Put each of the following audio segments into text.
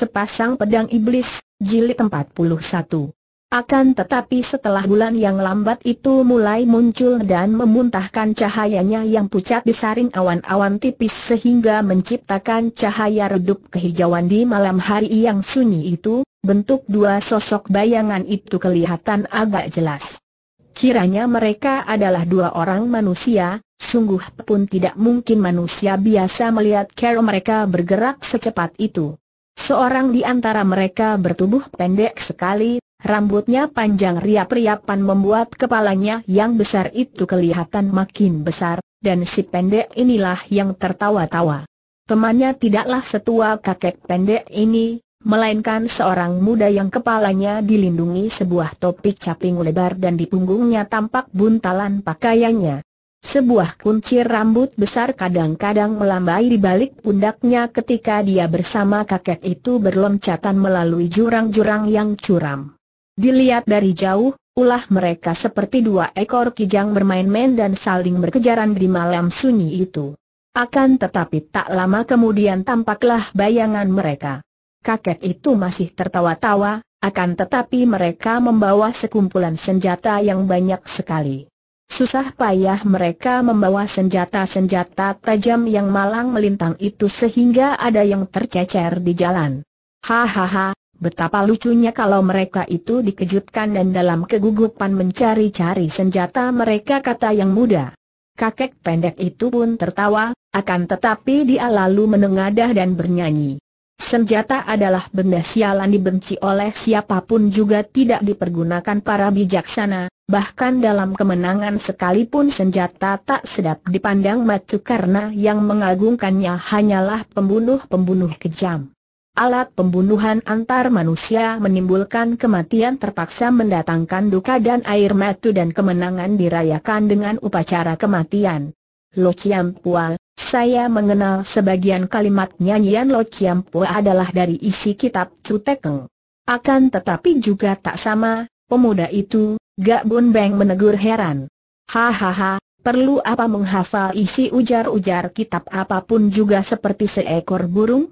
Sepasang Pedang Iblis, Jilid 41 akan tetapi setelah bulan yang lambat itu mulai muncul dan memuntahkan cahayanya yang pucat disaring awan-awan tipis sehingga menciptakan cahaya redup kehijauan di malam hari yang sunyi itu, bentuk dua sosok bayangan itu kelihatan agak jelas. Kiranya mereka adalah dua orang manusia, sungguh pun tidak mungkin manusia biasa melihat cara mereka bergerak secepat itu. Seorang di antara mereka bertubuh pendek sekali, rambutnya panjang riap-riapan membuat kepalanya yang besar itu kelihatan makin besar, dan si pendek inilah yang tertawa-tawa. Temannya tidaklah setua kakek pendek ini, melainkan seorang muda yang kepalanya dilindungi sebuah topi caping lebar dan di punggungnya tampak buntalan pakaiannya. Sebuah kuncir rambut besar kadang-kadang melambai di balik pundaknya ketika dia bersama kakek itu berloncatan melalui jurang-jurang yang curam. Dilihat dari jauh, ulah mereka seperti dua ekor kijang bermain-main dan saling berkejaran di malam sunyi itu. Akan tetapi tak lama kemudian tampaklah bayangan mereka. Kakek itu masih tertawa-tawa, akan tetapi mereka membawa sekumpulan senjata yang banyak sekali. Susah payah mereka membawa senjata-senjata tajam yang malang melintang itu sehingga ada yang tercecer di jalan. Hahaha, betapa lucunya kalau mereka itu dikejutkan dan dalam kegugupan mencari-cari senjata mereka kata yang muda. Kakek pendek itu pun tertawa, akan tetapi dia lalu menengadah dan bernyanyi. Senjata adalah benda sialan dibenci oleh siapapun juga tidak dipergunakan para bijaksana, bahkan dalam kemenangan sekalipun senjata tak sedap dipandang matu karena yang mengagungkannya hanyalah pembunuh-pembunuh kejam. Alat pembunuhan antar manusia menimbulkan kematian terpaksa mendatangkan duka dan air matu dan kemenangan dirayakan dengan upacara kematian. Lo Chiam Pual, saya mengenal sebagian kalimat nyanyian Lo Chiam Pua adalah dari isi kitab Chu Tekeng. Akan tetapi juga tak sama, pemuda itu, Gak Bun Beng menegur heran. Hahaha, perlu apa menghafal isi ujar-ujar kitab apapun juga seperti seekor burung?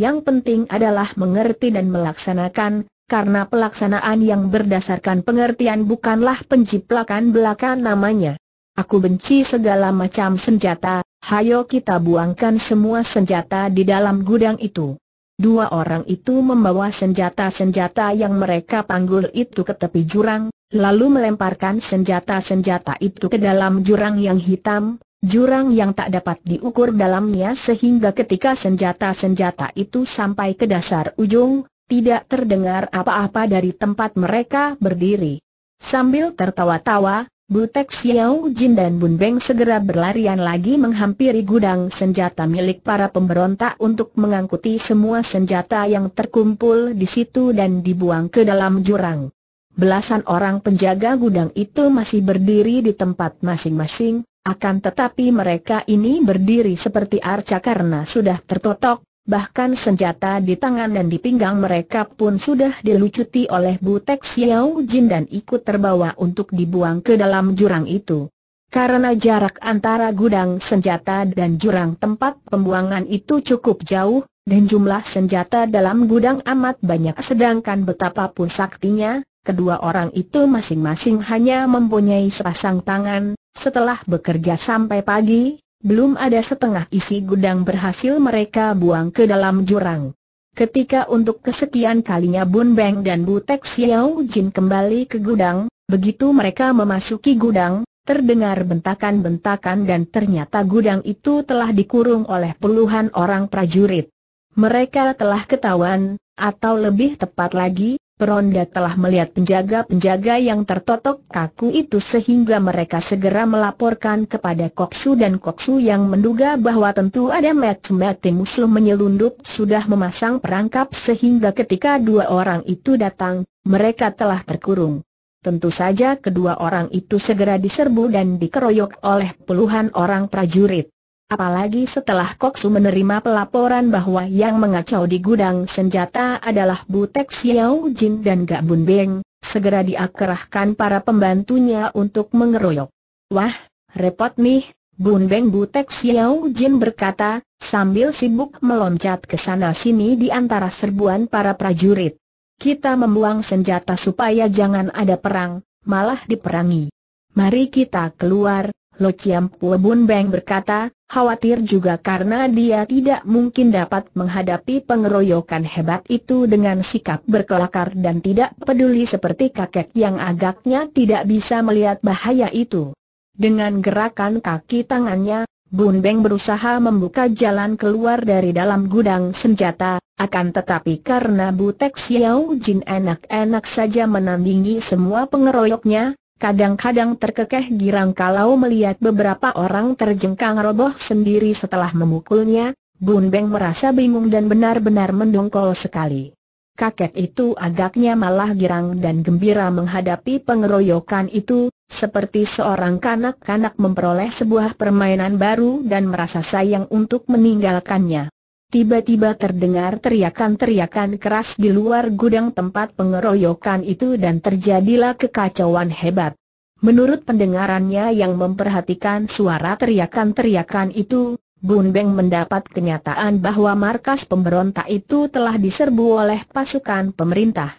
Yang penting adalah mengerti dan melaksanakan, karena pelaksanaan yang berdasarkan pengertian bukanlah penjiplakan belaka namanya. Aku benci segala macam senjata, hayo kita buangkan semua senjata di dalam gudang itu. Dua orang itu membawa senjata-senjata yang mereka panggul itu ke tepi jurang, lalu melemparkan senjata-senjata itu ke dalam jurang yang hitam, jurang yang tak dapat diukur dalamnya sehingga ketika senjata-senjata itu sampai ke dasar ujung, tidak terdengar apa-apa dari tempat mereka berdiri. Sambil tertawa-tawa, Butek Xiao Jin dan Bun Beng segera berlarian lagi menghampiri gudang senjata milik para pemberontak untuk mengangkuti semua senjata yang terkumpul di situ dan dibuang ke dalam jurang. Belasan orang penjaga gudang itu masih berdiri di tempat masing-masing, akan tetapi mereka ini berdiri seperti arca karena sudah tertotok, bahkan senjata di tangan dan di pinggang mereka pun sudah dilucuti oleh Butek Xiao Jin dan ikut terbawa untuk dibuang ke dalam jurang itu. Karena jarak antara gudang senjata dan jurang tempat pembuangan itu cukup jauh, dan jumlah senjata dalam gudang amat banyak sedangkan betapapun saktinya, kedua orang itu masing-masing hanya mempunyai sepasang tangan, setelah bekerja sampai pagi, belum ada setengah isi gudang berhasil mereka buang ke dalam jurang. Ketika untuk kesekian kalinya Bun Beng dan Butek Xiao Jin kembali ke gudang, begitu mereka memasuki gudang, terdengar bentakan-bentakan dan ternyata gudang itu telah dikurung oleh puluhan orang prajurit. Mereka telah ketahuan, atau lebih tepat lagi, Peronda telah melihat penjaga-penjaga yang tertotok kaku itu sehingga mereka segera melaporkan kepada Koksu dan Koksu yang menduga bahwa tentu ada mati-mati musuh menyelundup sudah memasang perangkap sehingga ketika dua orang itu datang, mereka telah terkurung. Tentu saja kedua orang itu segera diserbu dan dikeroyok oleh puluhan orang prajurit. Apalagi setelah Koksu menerima pelaporan bahwa yang mengacau di gudang senjata adalah Butek Xiao Jin dan Gak Bun Beng, segera diakerahkan para pembantunya untuk mengeroyok. Wah, repot nih, Bun Beng Butek Xiao Jin berkata, sambil sibuk meloncat ke sana sini di antara serbuan para prajurit. Kita membuang senjata supaya jangan ada perang, malah diperangi. Mari kita keluar, Lo Chiam Pue Bun Beng berkata, khawatir juga karena dia tidak mungkin dapat menghadapi pengeroyokan hebat itu dengan sikap berkelakar dan tidak peduli seperti kakek yang agaknya tidak bisa melihat bahaya itu. Dengan gerakan kaki tangannya, Bun Beng berusaha membuka jalan keluar dari dalam gudang senjata, akan tetapi karena Butek Xiao Jin enak-enak saja menandingi semua pengeroyoknya, Kadang-kadang terkekeh girang kalau melihat beberapa orang terjengkang roboh sendiri setelah memukulnya, Bun Beng merasa bingung dan benar-benar mendongkol sekali. Kakek itu agaknya malah girang dan gembira menghadapi pengeroyokan itu, seperti seorang kanak-kanak memperoleh sebuah permainan baru dan merasa sayang untuk meninggalkannya. Tiba-tiba terdengar teriakan-teriakan keras di luar gudang tempat pengeroyokan itu dan terjadilah kekacauan hebat. Menurut pendengarannya yang memperhatikan suara teriakan-teriakan itu, Bun Beng mendapat kenyataan bahwa markas pemberontak itu telah diserbu oleh pasukan pemerintah.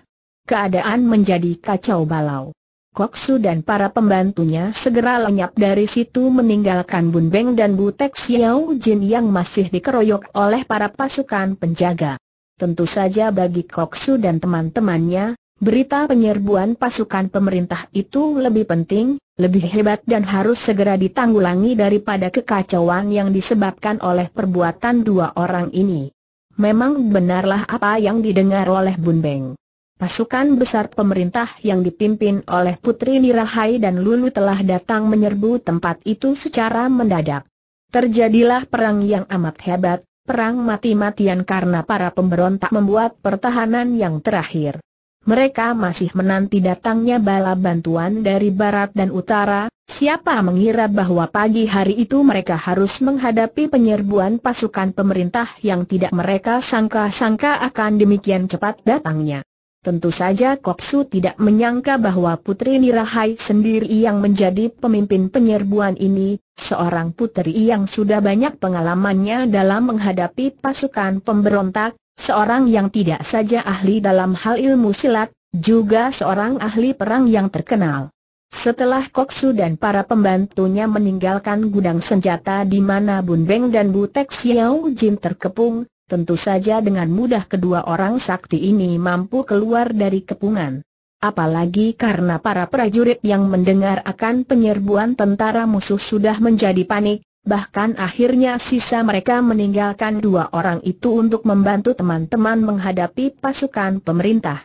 Keadaan menjadi kacau balau. Koksu dan para pembantunya segera lenyap dari situ meninggalkan Bun Beng dan Bu Butek Xiao Jin yang masih dikeroyok oleh para pasukan penjaga. Tentu saja bagi Koksu dan teman-temannya, berita penyerbuan pasukan pemerintah itu lebih penting, lebih hebat dan harus segera ditanggulangi daripada kekacauan yang disebabkan oleh perbuatan dua orang ini. Memang benarlah apa yang didengar oleh Bun Beng. Pasukan besar pemerintah yang dipimpin oleh Putri Nirahai dan Lulu telah datang menyerbu tempat itu secara mendadak. Terjadilah perang yang amat hebat, perang mati-matian karena para pemberontak membuat pertahanan yang terakhir. Mereka masih menanti datangnya bala bantuan dari barat dan utara, siapa mengira bahwa pagi hari itu mereka harus menghadapi penyerbuan pasukan pemerintah yang tidak mereka sangka-sangka akan demikian cepat datangnya. Tentu saja Kopsu tidak menyangka bahwa Putri Nirahai sendiri yang menjadi pemimpin penyerbuan ini, seorang putri yang sudah banyak pengalamannya dalam menghadapi pasukan pemberontak, seorang yang tidak saja ahli dalam hal ilmu silat, juga seorang ahli perang yang terkenal. Setelah Koksu dan para pembantunya meninggalkan gudang senjata di mana Bun Beng dan Bu Tek Xiao Jin terkepung, Tentu saja dengan mudah kedua orang sakti ini mampu keluar dari kepungan. Apalagi karena para prajurit yang mendengar akan penyerbuan tentara musuh sudah menjadi panik, bahkan akhirnya sisa mereka meninggalkan dua orang itu untuk membantu teman-teman menghadapi pasukan pemerintah.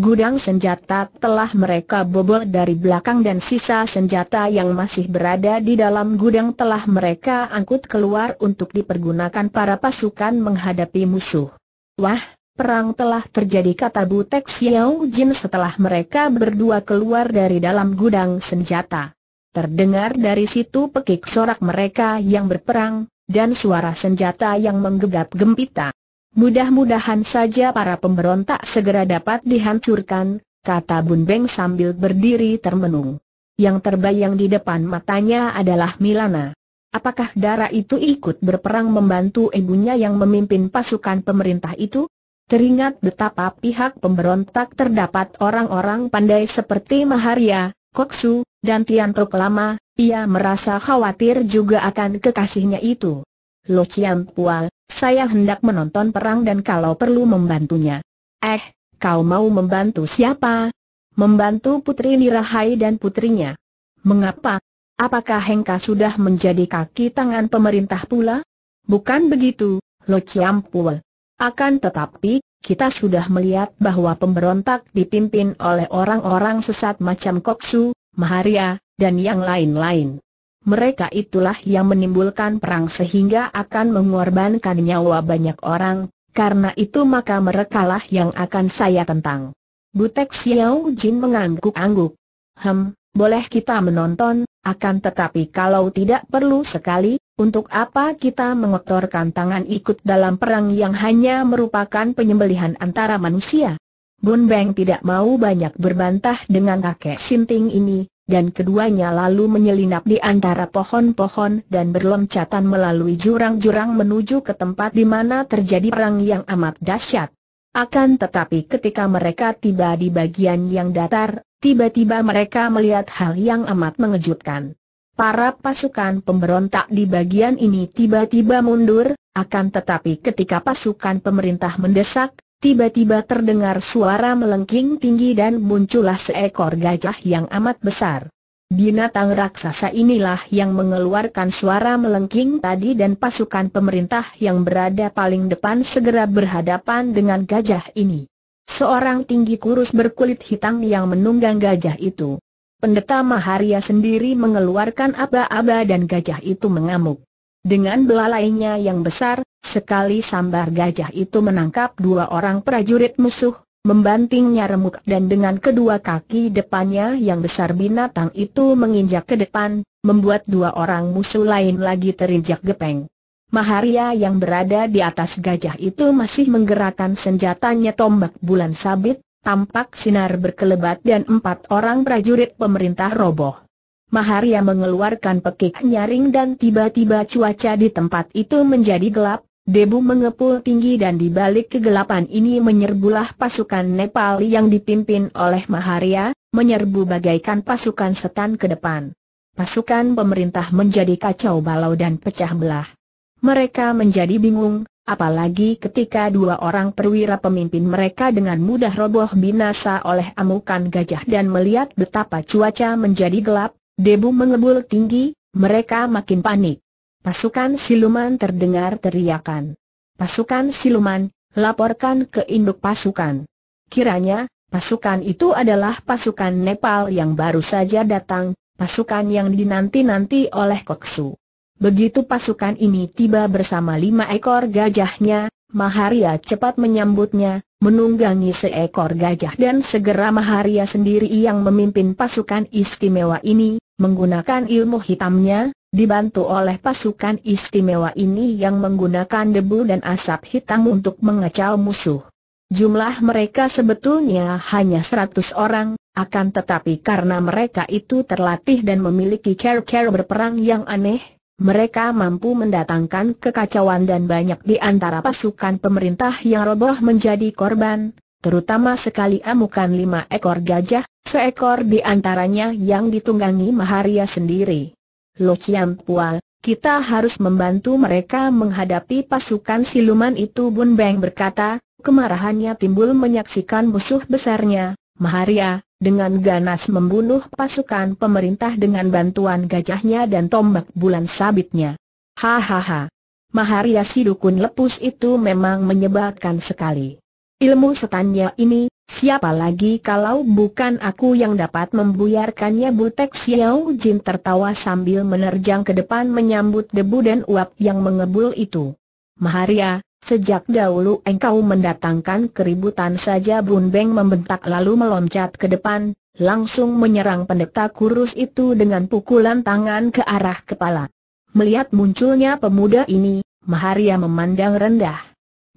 Gudang senjata telah mereka bobol dari belakang dan sisa senjata yang masih berada di dalam gudang telah mereka angkut keluar untuk dipergunakan para pasukan menghadapi musuh. Wah, perang telah terjadi kata Butek Xiao Jin setelah mereka berdua keluar dari dalam gudang senjata. Terdengar dari situ pekik sorak mereka yang berperang, dan suara senjata yang menggegap gempita. Mudah-mudahan saja para pemberontak segera dapat dihancurkan, kata Bun Beng sambil berdiri termenung. Yang terbayang di depan matanya adalah Milana. Apakah darah itu ikut berperang membantu ibunya yang memimpin pasukan pemerintah itu? Teringat betapa pihak pemberontak terdapat orang-orang pandai seperti Maharia, Koksu, dan Tianto Pelama, ia merasa khawatir juga akan kekasihnya itu. Lo Chiang Pua, saya hendak menonton perang dan kalau perlu membantunya. Eh, kau mau membantu siapa? Membantu Putri Nirahai dan putrinya. Mengapa? Apakah Hengka sudah menjadi kaki tangan pemerintah pula? Bukan begitu, Lo Ciampul. Akan tetapi, kita sudah melihat bahwa pemberontak dipimpin oleh orang-orang sesat macam Koksu, Maharia, dan yang lain-lain mereka itulah yang menimbulkan perang sehingga akan mengorbankan nyawa banyak orang, karena itu maka merekalah yang akan saya tentang. Butek Xiao Jin mengangguk-angguk. Hem, boleh kita menonton, akan tetapi kalau tidak perlu sekali, untuk apa kita mengotorkan tangan ikut dalam perang yang hanya merupakan penyembelihan antara manusia? Bun Beng tidak mau banyak berbantah dengan kakek Sinting ini, dan keduanya lalu menyelinap di antara pohon-pohon dan berloncatan melalui jurang-jurang menuju ke tempat di mana terjadi perang yang amat dahsyat. Akan tetapi ketika mereka tiba di bagian yang datar, tiba-tiba mereka melihat hal yang amat mengejutkan. Para pasukan pemberontak di bagian ini tiba-tiba mundur, akan tetapi ketika pasukan pemerintah mendesak, Tiba-tiba terdengar suara melengking tinggi dan muncullah seekor gajah yang amat besar. Binatang raksasa inilah yang mengeluarkan suara melengking tadi dan pasukan pemerintah yang berada paling depan segera berhadapan dengan gajah ini. Seorang tinggi kurus berkulit hitam yang menunggang gajah itu. Pendeta Maharia sendiri mengeluarkan aba-aba dan gajah itu mengamuk. Dengan belalainya yang besar, Sekali sambar gajah itu menangkap dua orang prajurit musuh, membantingnya remuk dan dengan kedua kaki depannya yang besar binatang itu menginjak ke depan, membuat dua orang musuh lain lagi terinjak gepeng. Maharia yang berada di atas gajah itu masih menggerakkan senjatanya tombak bulan sabit, tampak sinar berkelebat dan empat orang prajurit pemerintah roboh. Maharia mengeluarkan pekik nyaring dan tiba-tiba cuaca di tempat itu menjadi gelap, Debu mengepul tinggi dan di balik kegelapan ini menyerbulah pasukan Nepal yang dipimpin oleh Maharia, menyerbu bagaikan pasukan setan ke depan. Pasukan pemerintah menjadi kacau balau dan pecah belah. Mereka menjadi bingung, apalagi ketika dua orang perwira pemimpin mereka dengan mudah roboh binasa oleh amukan gajah dan melihat betapa cuaca menjadi gelap, debu mengebul tinggi, mereka makin panik. Pasukan siluman terdengar teriakan. Pasukan siluman, laporkan ke induk pasukan. Kiranya, pasukan itu adalah pasukan Nepal yang baru saja datang, pasukan yang dinanti-nanti oleh Koksu. Begitu pasukan ini tiba bersama lima ekor gajahnya, Maharia cepat menyambutnya, menunggangi seekor gajah dan segera Maharia sendiri yang memimpin pasukan istimewa ini, menggunakan ilmu hitamnya, dibantu oleh pasukan istimewa ini yang menggunakan debu dan asap hitam untuk mengecau musuh. Jumlah mereka sebetulnya hanya 100 orang, akan tetapi karena mereka itu terlatih dan memiliki care-care berperang yang aneh, mereka mampu mendatangkan kekacauan dan banyak di antara pasukan pemerintah yang roboh menjadi korban, terutama sekali amukan lima ekor gajah, seekor di antaranya yang ditunggangi Maharia sendiri. Lo Chiam Pua, kita harus membantu mereka menghadapi pasukan siluman itu Bun Beng berkata, kemarahannya timbul menyaksikan musuh besarnya, Maharia, dengan ganas membunuh pasukan pemerintah dengan bantuan gajahnya dan tombak bulan sabitnya. Hahaha. Maharia si dukun lepus itu memang menyebalkan sekali. Ilmu setannya ini, Siapa lagi kalau bukan aku yang dapat membuyarkannya Butek Xiao Jin tertawa sambil menerjang ke depan menyambut debu dan uap yang mengebul itu. Maharia, sejak dahulu engkau mendatangkan keributan saja Bun Beng membentak lalu meloncat ke depan, langsung menyerang pendeta kurus itu dengan pukulan tangan ke arah kepala. Melihat munculnya pemuda ini, Maharia memandang rendah.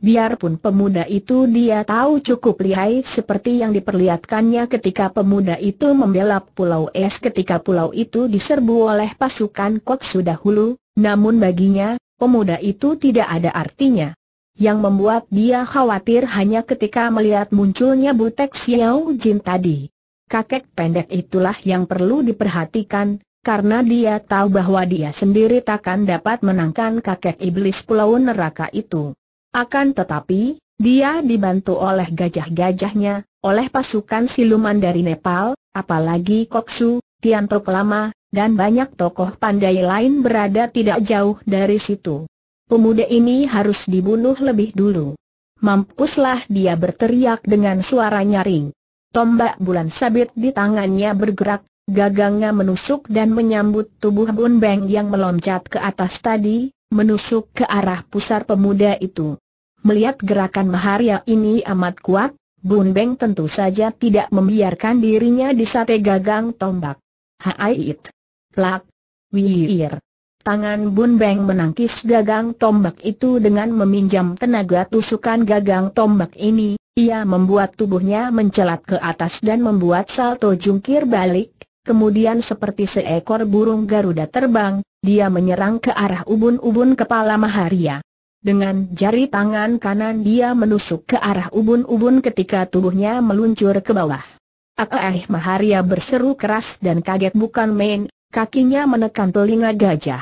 Biarpun pemuda itu dia tahu cukup lihai seperti yang diperlihatkannya ketika pemuda itu membela Pulau Es ketika pulau itu diserbu oleh pasukan Sudah Hulu, namun baginya, pemuda itu tidak ada artinya. Yang membuat dia khawatir hanya ketika melihat munculnya Butek Xiao Jin tadi. Kakek pendek itulah yang perlu diperhatikan, karena dia tahu bahwa dia sendiri takkan dapat menangkan kakek iblis pulau neraka itu. Akan tetapi, dia dibantu oleh gajah-gajahnya, oleh pasukan siluman dari Nepal, apalagi Koksu, Tianto Kelama, dan banyak tokoh pandai lain berada tidak jauh dari situ. Pemuda ini harus dibunuh lebih dulu. Mampuslah dia berteriak dengan suara nyaring. Tombak bulan sabit di tangannya bergerak, gagangnya menusuk dan menyambut tubuh Bun Beng yang meloncat ke atas tadi, menusuk ke arah pusar pemuda itu. Melihat gerakan Maharia ini amat kuat, Bun Beng tentu saja tidak membiarkan dirinya disate gagang tombak. Haait! Plak! Wiir! Tangan Bun Beng menangkis gagang tombak itu dengan meminjam tenaga tusukan gagang tombak ini. Ia membuat tubuhnya mencelat ke atas dan membuat salto jungkir balik. Kemudian seperti seekor burung Garuda terbang, dia menyerang ke arah ubun-ubun kepala Maharia. Dengan jari tangan kanan dia menusuk ke arah ubun-ubun ketika tubuhnya meluncur ke bawah. Akaeh ah, ah, Maharia berseru keras dan kaget bukan main, kakinya menekan telinga gajah.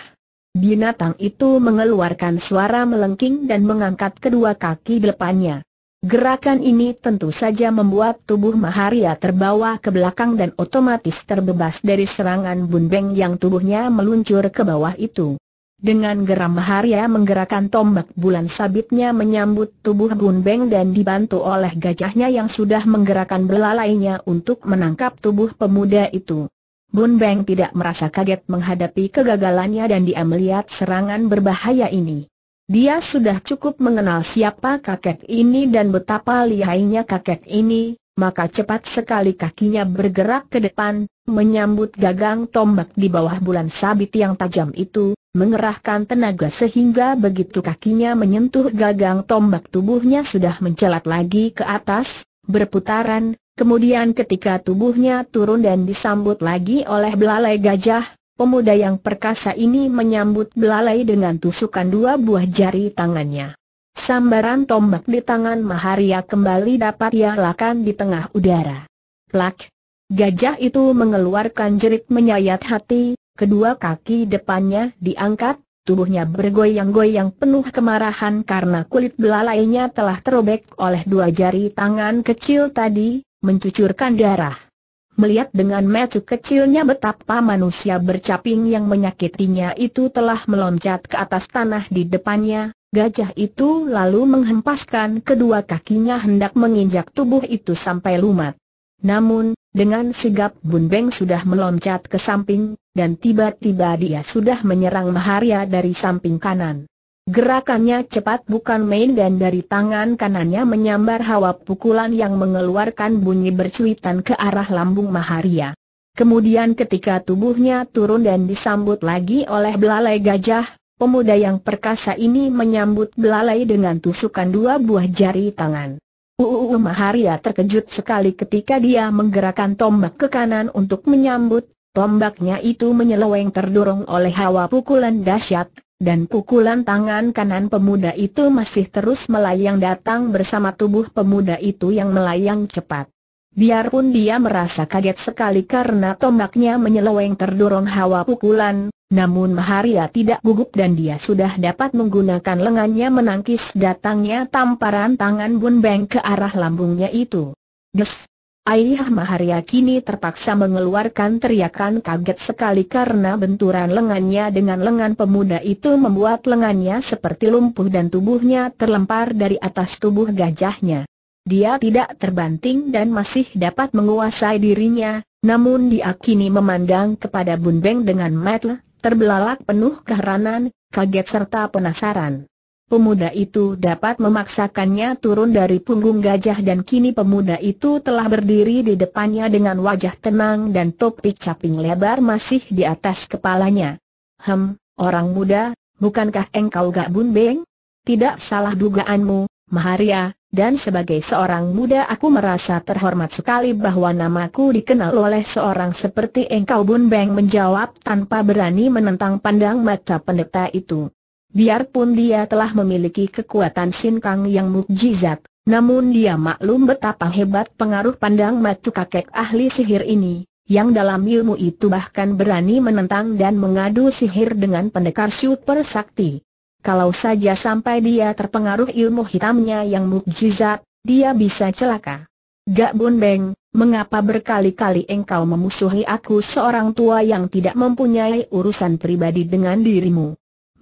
Binatang itu mengeluarkan suara melengking dan mengangkat kedua kaki depannya. Gerakan ini tentu saja membuat tubuh Maharia terbawa ke belakang dan otomatis terbebas dari serangan bunbeng yang tubuhnya meluncur ke bawah itu. Dengan geram Maharia menggerakkan tombak bulan sabitnya menyambut tubuh Gun Beng dan dibantu oleh gajahnya yang sudah menggerakkan belalainya untuk menangkap tubuh pemuda itu. Bun Beng tidak merasa kaget menghadapi kegagalannya dan dia melihat serangan berbahaya ini. Dia sudah cukup mengenal siapa kakek ini dan betapa lihainya kakek ini, maka cepat sekali kakinya bergerak ke depan, menyambut gagang tombak di bawah bulan sabit yang tajam itu, mengerahkan tenaga sehingga begitu kakinya menyentuh gagang tombak tubuhnya sudah mencelat lagi ke atas, berputaran, kemudian ketika tubuhnya turun dan disambut lagi oleh belalai gajah, pemuda yang perkasa ini menyambut belalai dengan tusukan dua buah jari tangannya. Sambaran tombak di tangan Maharia kembali dapat ia lakukan di tengah udara. Plak! Gajah itu mengeluarkan jerit menyayat hati, kedua kaki depannya diangkat, tubuhnya bergoyang-goyang penuh kemarahan karena kulit belalainya telah terobek oleh dua jari tangan kecil tadi, mencucurkan darah. Melihat dengan mata kecilnya betapa manusia bercaping yang menyakitinya itu telah meloncat ke atas tanah di depannya, gajah itu lalu menghempaskan kedua kakinya hendak menginjak tubuh itu sampai lumat. Namun, dengan sigap Bun Beng sudah meloncat ke samping, dan tiba-tiba dia sudah menyerang Maharia dari samping kanan. Gerakannya cepat bukan main dan dari tangan kanannya menyambar hawa pukulan yang mengeluarkan bunyi bercuitan ke arah lambung Maharia. Kemudian ketika tubuhnya turun dan disambut lagi oleh belalai gajah, pemuda yang perkasa ini menyambut belalai dengan tusukan dua buah jari tangan. Uu Maharia terkejut sekali ketika dia menggerakkan tombak ke kanan untuk menyambut Tombaknya itu menyeleweng terdorong oleh hawa pukulan dahsyat, dan pukulan tangan kanan pemuda itu masih terus melayang datang bersama tubuh pemuda itu yang melayang cepat. Biarpun dia merasa kaget sekali karena tombaknya menyeleweng terdorong hawa pukulan, namun Maharia tidak gugup dan dia sudah dapat menggunakan lengannya menangkis datangnya tamparan tangan Bun Beng ke arah lambungnya itu. Des! Ayah Maharia kini terpaksa mengeluarkan teriakan kaget sekali karena benturan lengannya dengan lengan pemuda itu membuat lengannya seperti lumpuh dan tubuhnya terlempar dari atas tubuh gajahnya. Dia tidak terbanting dan masih dapat menguasai dirinya, namun dia kini memandang kepada Bun Beng dengan mata terbelalak penuh keheranan, kaget serta penasaran pemuda itu dapat memaksakannya turun dari punggung gajah dan kini pemuda itu telah berdiri di depannya dengan wajah tenang dan topi caping lebar masih di atas kepalanya. Hem, orang muda, bukankah engkau gak bunbeng? Tidak salah dugaanmu, Maharia, dan sebagai seorang muda aku merasa terhormat sekali bahwa namaku dikenal oleh seorang seperti engkau Bun Beng menjawab tanpa berani menentang pandang mata pendeta itu. Biarpun dia telah memiliki kekuatan sinkang yang mukjizat, namun dia maklum betapa hebat pengaruh pandang matu kakek ahli sihir ini, yang dalam ilmu itu bahkan berani menentang dan mengadu sihir dengan pendekar super sakti. Kalau saja sampai dia terpengaruh ilmu hitamnya yang mukjizat, dia bisa celaka. Gak Bun Beng, mengapa berkali-kali engkau memusuhi aku seorang tua yang tidak mempunyai urusan pribadi dengan dirimu?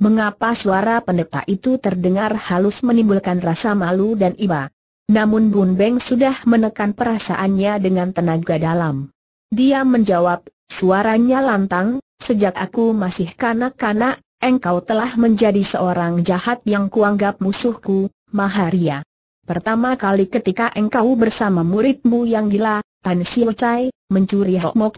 Mengapa suara pendeta itu terdengar halus menimbulkan rasa malu dan iba? Namun Bun Beng sudah menekan perasaannya dengan tenaga dalam. Dia menjawab, suaranya lantang, sejak aku masih kanak-kanak, engkau telah menjadi seorang jahat yang kuanggap musuhku, Maharia. Pertama kali ketika engkau bersama muridmu yang gila, Tan Siu mencuri Hok Mo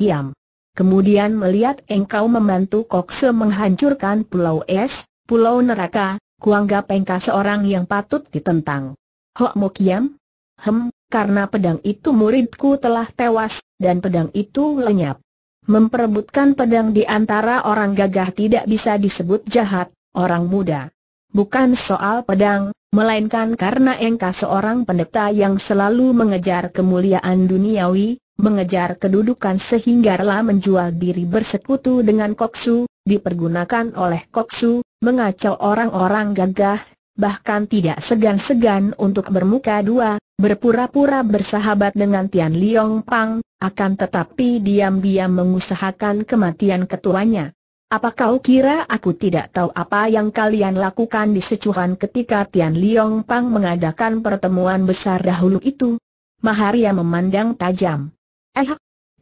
kemudian melihat engkau membantu Kokse menghancurkan Pulau Es, Pulau Neraka, kuanggap engkau seorang yang patut ditentang. Hok Mokiam? Hem, karena pedang itu muridku telah tewas, dan pedang itu lenyap. Memperebutkan pedang di antara orang gagah tidak bisa disebut jahat, orang muda. Bukan soal pedang, melainkan karena engkau seorang pendeta yang selalu mengejar kemuliaan duniawi, mengejar kedudukan sehingga rela menjual diri bersekutu dengan Koksu, dipergunakan oleh Koksu, mengacau orang-orang gagah, bahkan tidak segan-segan untuk bermuka dua, berpura-pura bersahabat dengan Tian Liong Pang, akan tetapi diam-diam mengusahakan kematian ketuanya. Apa kau kira aku tidak tahu apa yang kalian lakukan di secuhan ketika Tian Liong Pang mengadakan pertemuan besar dahulu itu? Maharia memandang tajam. Eh,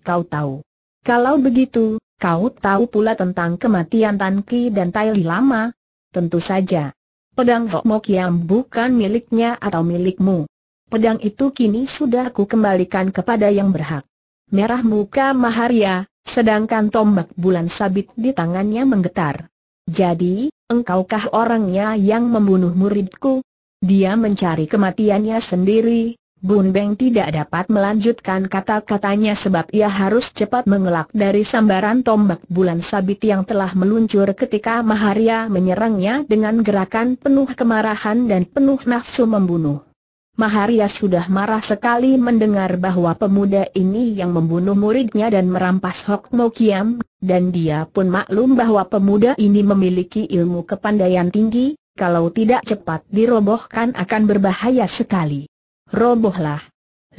kau tahu. Kalau begitu, kau tahu pula tentang kematian Tan Ki dan Tai Li Lama? Tentu saja. Pedang Hok Mok yang bukan miliknya atau milikmu. Pedang itu kini sudah aku kembalikan kepada yang berhak. Merah muka Maharya, sedangkan tombak bulan sabit di tangannya menggetar. Jadi, engkaukah orangnya yang membunuh muridku? Dia mencari kematiannya sendiri, Bun Beng tidak dapat melanjutkan kata-katanya sebab ia harus cepat mengelak dari sambaran tombak bulan sabit yang telah meluncur ketika Maharia menyerangnya dengan gerakan penuh kemarahan dan penuh nafsu membunuh. Maharia sudah marah sekali mendengar bahwa pemuda ini yang membunuh muridnya dan merampas Hok Mo Kiam, dan dia pun maklum bahwa pemuda ini memiliki ilmu kepandaian tinggi, kalau tidak cepat dirobohkan akan berbahaya sekali robohlah.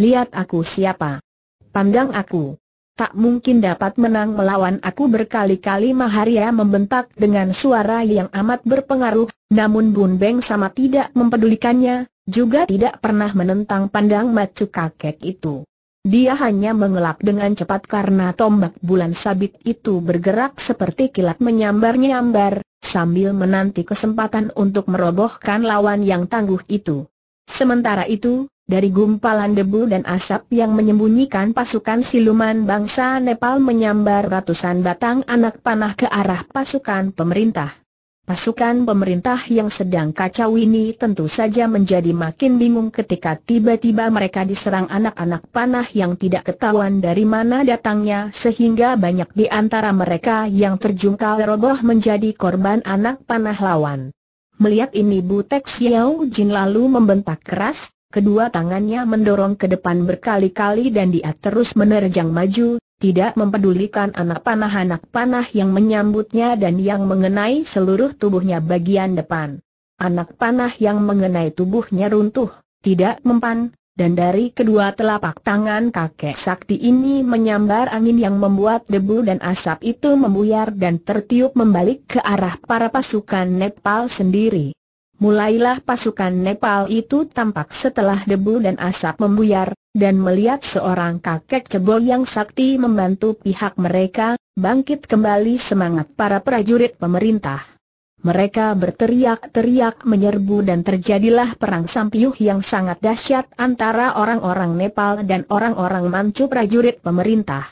Lihat aku siapa. Pandang aku. Tak mungkin dapat menang melawan aku berkali-kali Maharia membentak dengan suara yang amat berpengaruh, namun Bun Beng sama tidak mempedulikannya, juga tidak pernah menentang pandang macu kakek itu. Dia hanya mengelap dengan cepat karena tombak bulan sabit itu bergerak seperti kilat menyambar-nyambar, sambil menanti kesempatan untuk merobohkan lawan yang tangguh itu. Sementara itu, dari gumpalan debu dan asap yang menyembunyikan pasukan siluman bangsa Nepal menyambar ratusan batang anak panah ke arah pasukan pemerintah. Pasukan pemerintah yang sedang kacau ini tentu saja menjadi makin bingung ketika tiba-tiba mereka diserang anak-anak panah yang tidak ketahuan dari mana datangnya sehingga banyak di antara mereka yang terjungkal roboh menjadi korban anak panah lawan. Melihat ini Bu Xiao Jin lalu membentak keras, Kedua tangannya mendorong ke depan berkali-kali dan dia terus menerjang maju, tidak mempedulikan anak panah-anak panah yang menyambutnya dan yang mengenai seluruh tubuhnya bagian depan. Anak panah yang mengenai tubuhnya runtuh, tidak mempan, dan dari kedua telapak tangan kakek sakti ini menyambar angin yang membuat debu dan asap itu membuyar dan tertiup membalik ke arah para pasukan Nepal sendiri. Mulailah pasukan Nepal itu tampak setelah debu dan asap membuyar, dan melihat seorang kakek cebol yang sakti membantu pihak mereka, bangkit kembali semangat para prajurit pemerintah. Mereka berteriak-teriak menyerbu dan terjadilah perang sampiuh yang sangat dahsyat antara orang-orang Nepal dan orang-orang mancu prajurit pemerintah.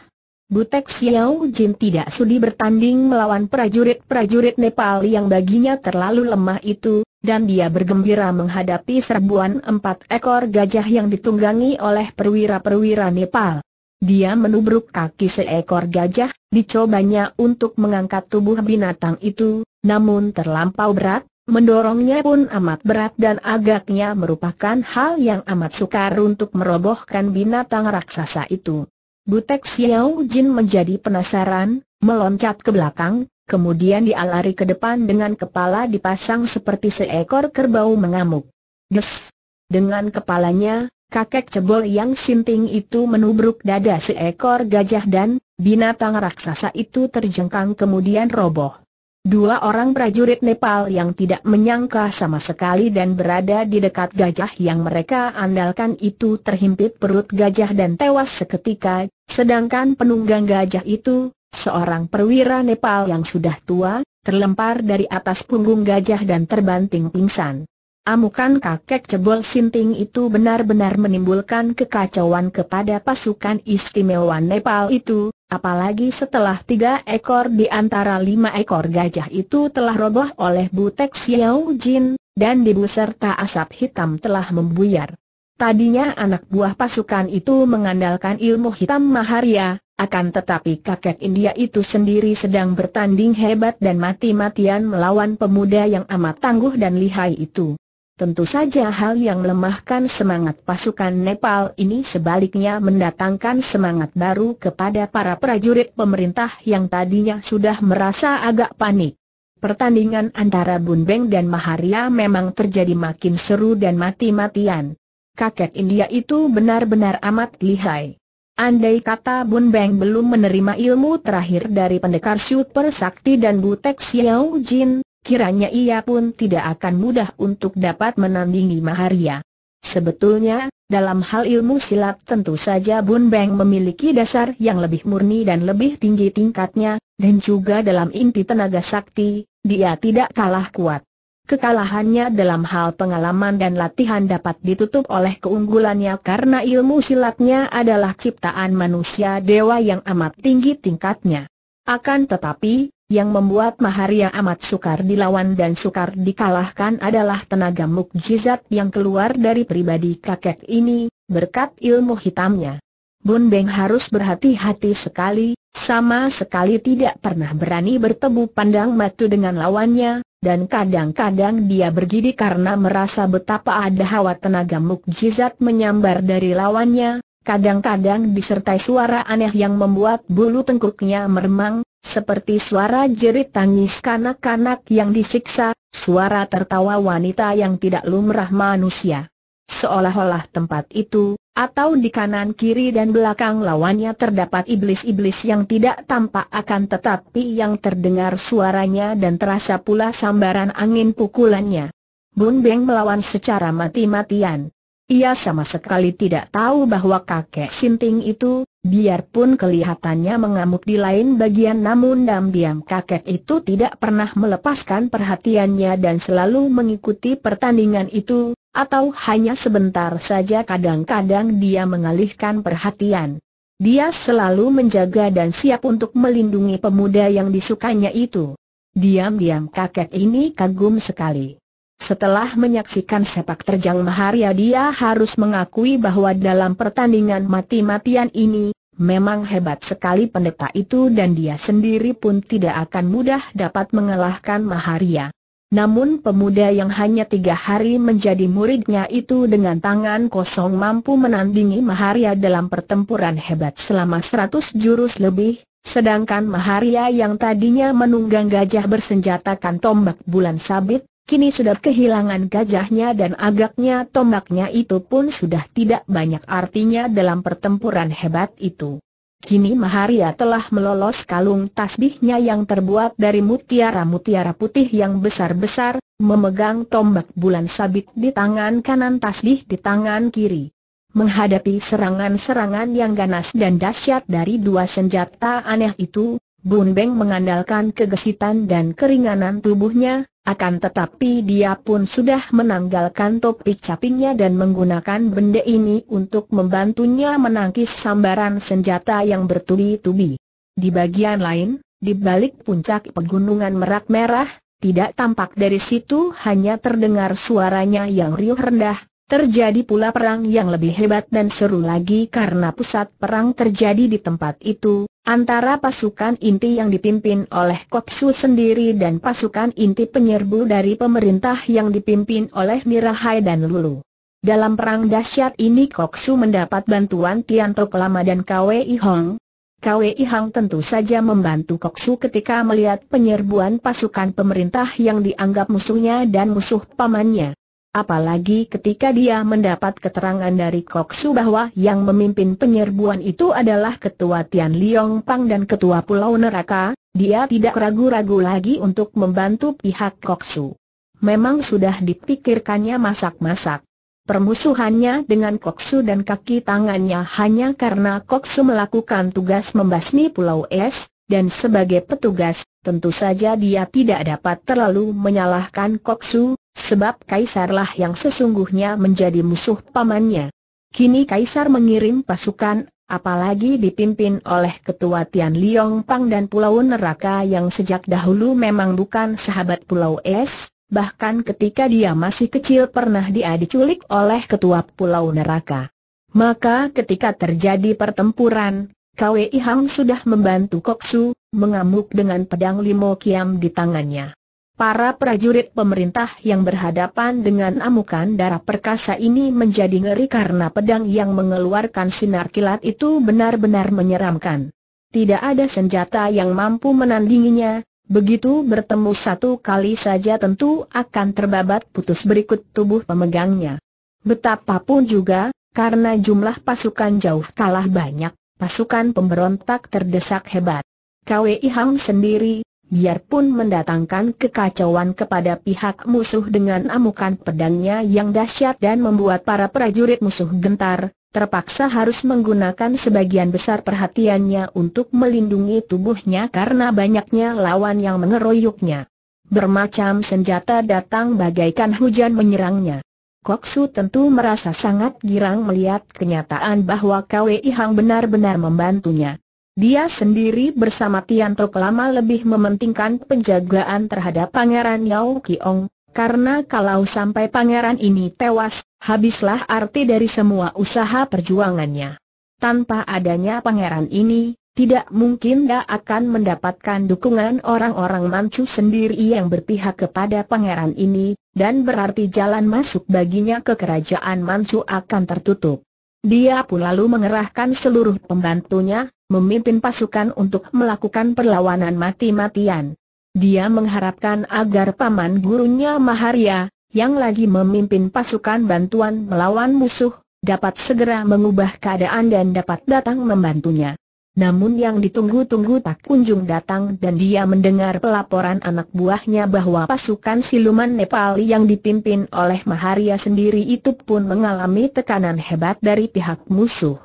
Butek Xiao Jin tidak sudi bertanding melawan prajurit-prajurit Nepal yang baginya terlalu lemah itu, dan dia bergembira menghadapi serbuan empat ekor gajah yang ditunggangi oleh perwira-perwira Nepal. Dia menubruk kaki seekor gajah, dicobanya untuk mengangkat tubuh binatang itu, namun terlampau berat, mendorongnya pun amat berat dan agaknya merupakan hal yang amat sukar untuk merobohkan binatang raksasa itu. Butek Xiao Jin menjadi penasaran, meloncat ke belakang, kemudian dia lari ke depan dengan kepala dipasang seperti seekor kerbau mengamuk. Des! Dengan kepalanya, kakek cebol yang sinting itu menubruk dada seekor gajah dan, binatang raksasa itu terjengkang kemudian roboh. Dua orang prajurit Nepal yang tidak menyangka sama sekali dan berada di dekat gajah yang mereka andalkan itu terhimpit perut gajah dan tewas seketika, sedangkan penunggang gajah itu, seorang perwira Nepal yang sudah tua, terlempar dari atas punggung gajah dan terbanting pingsan. Amukan kakek cebol sinting itu benar-benar menimbulkan kekacauan kepada pasukan istimewa Nepal itu, apalagi setelah tiga ekor di antara lima ekor gajah itu telah roboh oleh Butek Xiao Jin, dan debu serta asap hitam telah membuyar. Tadinya anak buah pasukan itu mengandalkan ilmu hitam maharia, akan tetapi kakek India itu sendiri sedang bertanding hebat dan mati-matian melawan pemuda yang amat tangguh dan lihai itu. Tentu saja hal yang melemahkan semangat pasukan Nepal ini sebaliknya mendatangkan semangat baru kepada para prajurit pemerintah yang tadinya sudah merasa agak panik. Pertandingan antara Bun Beng dan Maharia memang terjadi makin seru dan mati-matian. Kakek India itu benar-benar amat lihai. Andai kata Bun Beng belum menerima ilmu terakhir dari pendekar Super Sakti dan Butek Xiao Jin, Kiranya ia pun tidak akan mudah untuk dapat menandingi Maharia. Sebetulnya, dalam hal ilmu silat tentu saja Bun Beng memiliki dasar yang lebih murni dan lebih tinggi tingkatnya, dan juga dalam inti tenaga sakti, dia tidak kalah kuat. Kekalahannya dalam hal pengalaman dan latihan dapat ditutup oleh keunggulannya karena ilmu silatnya adalah ciptaan manusia dewa yang amat tinggi tingkatnya. Akan tetapi, yang membuat Maharia amat sukar dilawan dan sukar dikalahkan adalah tenaga mukjizat yang keluar dari pribadi kakek ini, berkat ilmu hitamnya. Bun Beng harus berhati-hati sekali, sama sekali tidak pernah berani bertemu pandang mata dengan lawannya, dan kadang-kadang dia bergidi karena merasa betapa ada hawa tenaga mukjizat menyambar dari lawannya, Kadang-kadang disertai suara aneh yang membuat bulu tengkuknya meremang, seperti suara jerit tangis kanak-kanak yang disiksa, suara tertawa wanita yang tidak lumrah manusia. Seolah-olah tempat itu, atau di kanan kiri dan belakang lawannya terdapat iblis-iblis yang tidak tampak akan tetapi yang terdengar suaranya dan terasa pula sambaran angin pukulannya. Bun Beng melawan secara mati-matian. Ia sama sekali tidak tahu bahwa kakek Sinting itu, biarpun kelihatannya mengamuk di lain bagian namun diam-diam kakek itu tidak pernah melepaskan perhatiannya dan selalu mengikuti pertandingan itu, atau hanya sebentar saja kadang-kadang dia mengalihkan perhatian. Dia selalu menjaga dan siap untuk melindungi pemuda yang disukanya itu. Diam-diam kakek ini kagum sekali. Setelah menyaksikan sepak terjang Maharia dia harus mengakui bahwa dalam pertandingan mati-matian ini, memang hebat sekali pendeta itu dan dia sendiri pun tidak akan mudah dapat mengalahkan Maharia. Namun pemuda yang hanya tiga hari menjadi muridnya itu dengan tangan kosong mampu menandingi Maharia dalam pertempuran hebat selama seratus jurus lebih, Sedangkan Maharia yang tadinya menunggang gajah bersenjatakan tombak bulan sabit, kini sudah kehilangan gajahnya dan agaknya tombaknya itu pun sudah tidak banyak artinya dalam pertempuran hebat itu. Kini Maharia telah melolos kalung tasbihnya yang terbuat dari mutiara-mutiara putih yang besar-besar, memegang tombak bulan sabit di tangan kanan tasbih di tangan kiri. Menghadapi serangan-serangan yang ganas dan dahsyat dari dua senjata aneh itu, Bun Beng mengandalkan kegesitan dan keringanan tubuhnya, akan tetapi dia pun sudah menanggalkan topi capingnya dan menggunakan benda ini untuk membantunya menangkis sambaran senjata yang bertubi-tubi. Di bagian lain, di balik puncak pegunungan merak merah, tidak tampak dari situ hanya terdengar suaranya yang riuh rendah, Terjadi pula perang yang lebih hebat dan seru lagi karena pusat perang terjadi di tempat itu, antara pasukan inti yang dipimpin oleh Koksu sendiri dan pasukan inti penyerbu dari pemerintah yang dipimpin oleh Nirahai dan Lulu. Dalam perang dahsyat ini Koksu mendapat bantuan Tianto Kelama dan Kwei Hong, Kwei Ihong tentu saja membantu Koksu ketika melihat penyerbuan pasukan pemerintah yang dianggap musuhnya dan musuh pamannya. Apalagi ketika dia mendapat keterangan dari Koksu bahwa yang memimpin penyerbuan itu adalah ketua Tian Liong Pang dan ketua Pulau Neraka, dia tidak ragu-ragu lagi untuk membantu pihak Koksu. Memang sudah dipikirkannya masak-masak. Permusuhannya dengan Koksu dan kaki tangannya hanya karena Koksu melakukan tugas membasmi Pulau Es, dan sebagai petugas, tentu saja dia tidak dapat terlalu menyalahkan Koksu, sebab Kaisarlah yang sesungguhnya menjadi musuh pamannya. Kini Kaisar mengirim pasukan, apalagi dipimpin oleh ketua Tian Liong Pang dan Pulau Neraka yang sejak dahulu memang bukan sahabat Pulau Es, bahkan ketika dia masih kecil pernah dia diculik oleh ketua Pulau Neraka. Maka ketika terjadi pertempuran, Kwei Hang sudah membantu Koksu, mengamuk dengan pedang limo kiam di tangannya. Para prajurit pemerintah yang berhadapan dengan amukan darah perkasa ini menjadi ngeri karena pedang yang mengeluarkan sinar kilat itu benar-benar menyeramkan. Tidak ada senjata yang mampu menandinginya, begitu bertemu satu kali saja tentu akan terbabat putus berikut tubuh pemegangnya. Betapapun juga, karena jumlah pasukan jauh kalah banyak, pasukan pemberontak terdesak hebat. KWI Hang sendiri, biarpun mendatangkan kekacauan kepada pihak musuh dengan amukan pedangnya yang dahsyat dan membuat para prajurit musuh gentar, terpaksa harus menggunakan sebagian besar perhatiannya untuk melindungi tubuhnya karena banyaknya lawan yang mengeroyoknya. Bermacam senjata datang bagaikan hujan menyerangnya. Koksu tentu merasa sangat girang melihat kenyataan bahwa Kwei Hang benar-benar membantunya. Dia sendiri bersama Tianto kelama lebih mementingkan penjagaan terhadap Pangeran Yao Kiong, karena kalau sampai pangeran ini tewas, habislah arti dari semua usaha perjuangannya. Tanpa adanya pangeran ini, tidak mungkin dia akan mendapatkan dukungan orang-orang Manchu sendiri yang berpihak kepada pangeran ini, dan berarti jalan masuk baginya ke kerajaan Manchu akan tertutup. Dia pun lalu mengerahkan seluruh pembantunya, memimpin pasukan untuk melakukan perlawanan mati-matian. Dia mengharapkan agar paman gurunya Maharia, yang lagi memimpin pasukan bantuan melawan musuh, dapat segera mengubah keadaan dan dapat datang membantunya. Namun yang ditunggu-tunggu tak kunjung datang dan dia mendengar pelaporan anak buahnya bahwa pasukan siluman Nepal yang dipimpin oleh Maharia sendiri itu pun mengalami tekanan hebat dari pihak musuh.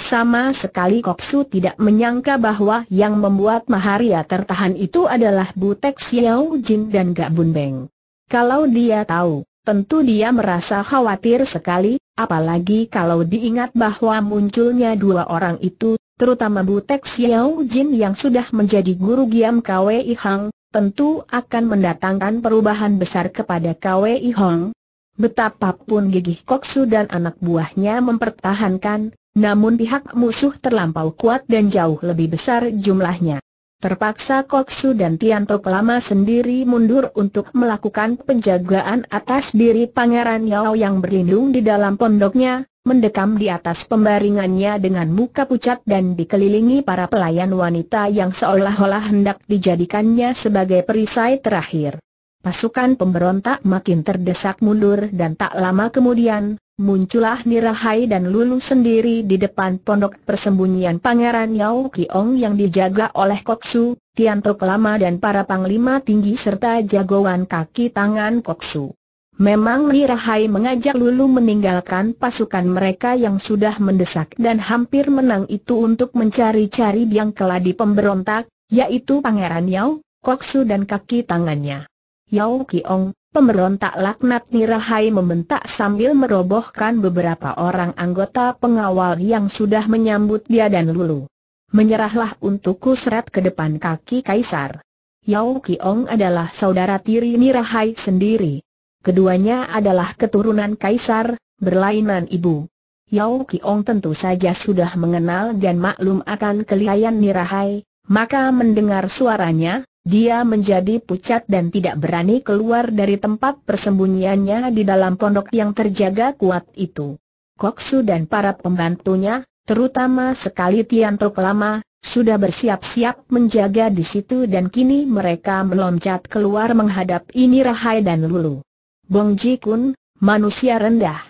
Sama sekali Koksu tidak menyangka bahwa yang membuat Maharia tertahan itu adalah Butek Xiao Jin dan Gak Bun Beng. Kalau dia tahu, tentu dia merasa khawatir sekali, apalagi kalau diingat bahwa munculnya dua orang itu, terutama Butek Xiao Jin yang sudah menjadi guru Giam KWI Hang, tentu akan mendatangkan perubahan besar kepada KWI Hang. Betapapun gigih Koksu dan anak buahnya mempertahankan, namun pihak musuh terlampau kuat dan jauh lebih besar jumlahnya. Terpaksa Koksu dan Tianto Kelama sendiri mundur untuk melakukan penjagaan atas diri Pangeran Yao yang berlindung di dalam pondoknya, mendekam di atas pembaringannya dengan muka pucat dan dikelilingi para pelayan wanita yang seolah-olah hendak dijadikannya sebagai perisai terakhir. Pasukan pemberontak makin terdesak mundur dan tak lama kemudian, muncullah Nirahai dan Lulu sendiri di depan pondok persembunyian Pangeran Yao Kiong yang dijaga oleh Koksu, Tianto Kelama dan para panglima tinggi serta jagoan kaki tangan Koksu. Memang Nirahai mengajak Lulu meninggalkan pasukan mereka yang sudah mendesak dan hampir menang itu untuk mencari-cari biang keladi pemberontak, yaitu Pangeran Yao, Koksu dan kaki tangannya. Yau Kiong, pemberontak laknat Nirahai membentak sambil merobohkan beberapa orang anggota pengawal yang sudah menyambut dia dan Lulu. Menyerahlah untukku seret ke depan kaki Kaisar. Yau Kiong adalah saudara tiri Nirahai sendiri. Keduanya adalah keturunan Kaisar, berlainan ibu. Yau Kiong tentu saja sudah mengenal dan maklum akan kelihayan Nirahai, maka mendengar suaranya, dia menjadi pucat dan tidak berani keluar dari tempat persembunyiannya di dalam pondok yang terjaga kuat itu. Koksu dan para pembantunya, terutama sekali Tianto Lama, sudah bersiap-siap menjaga di situ dan kini mereka meloncat keluar menghadap ini Rahai dan Lulu. Bong Ji Kun, manusia rendah.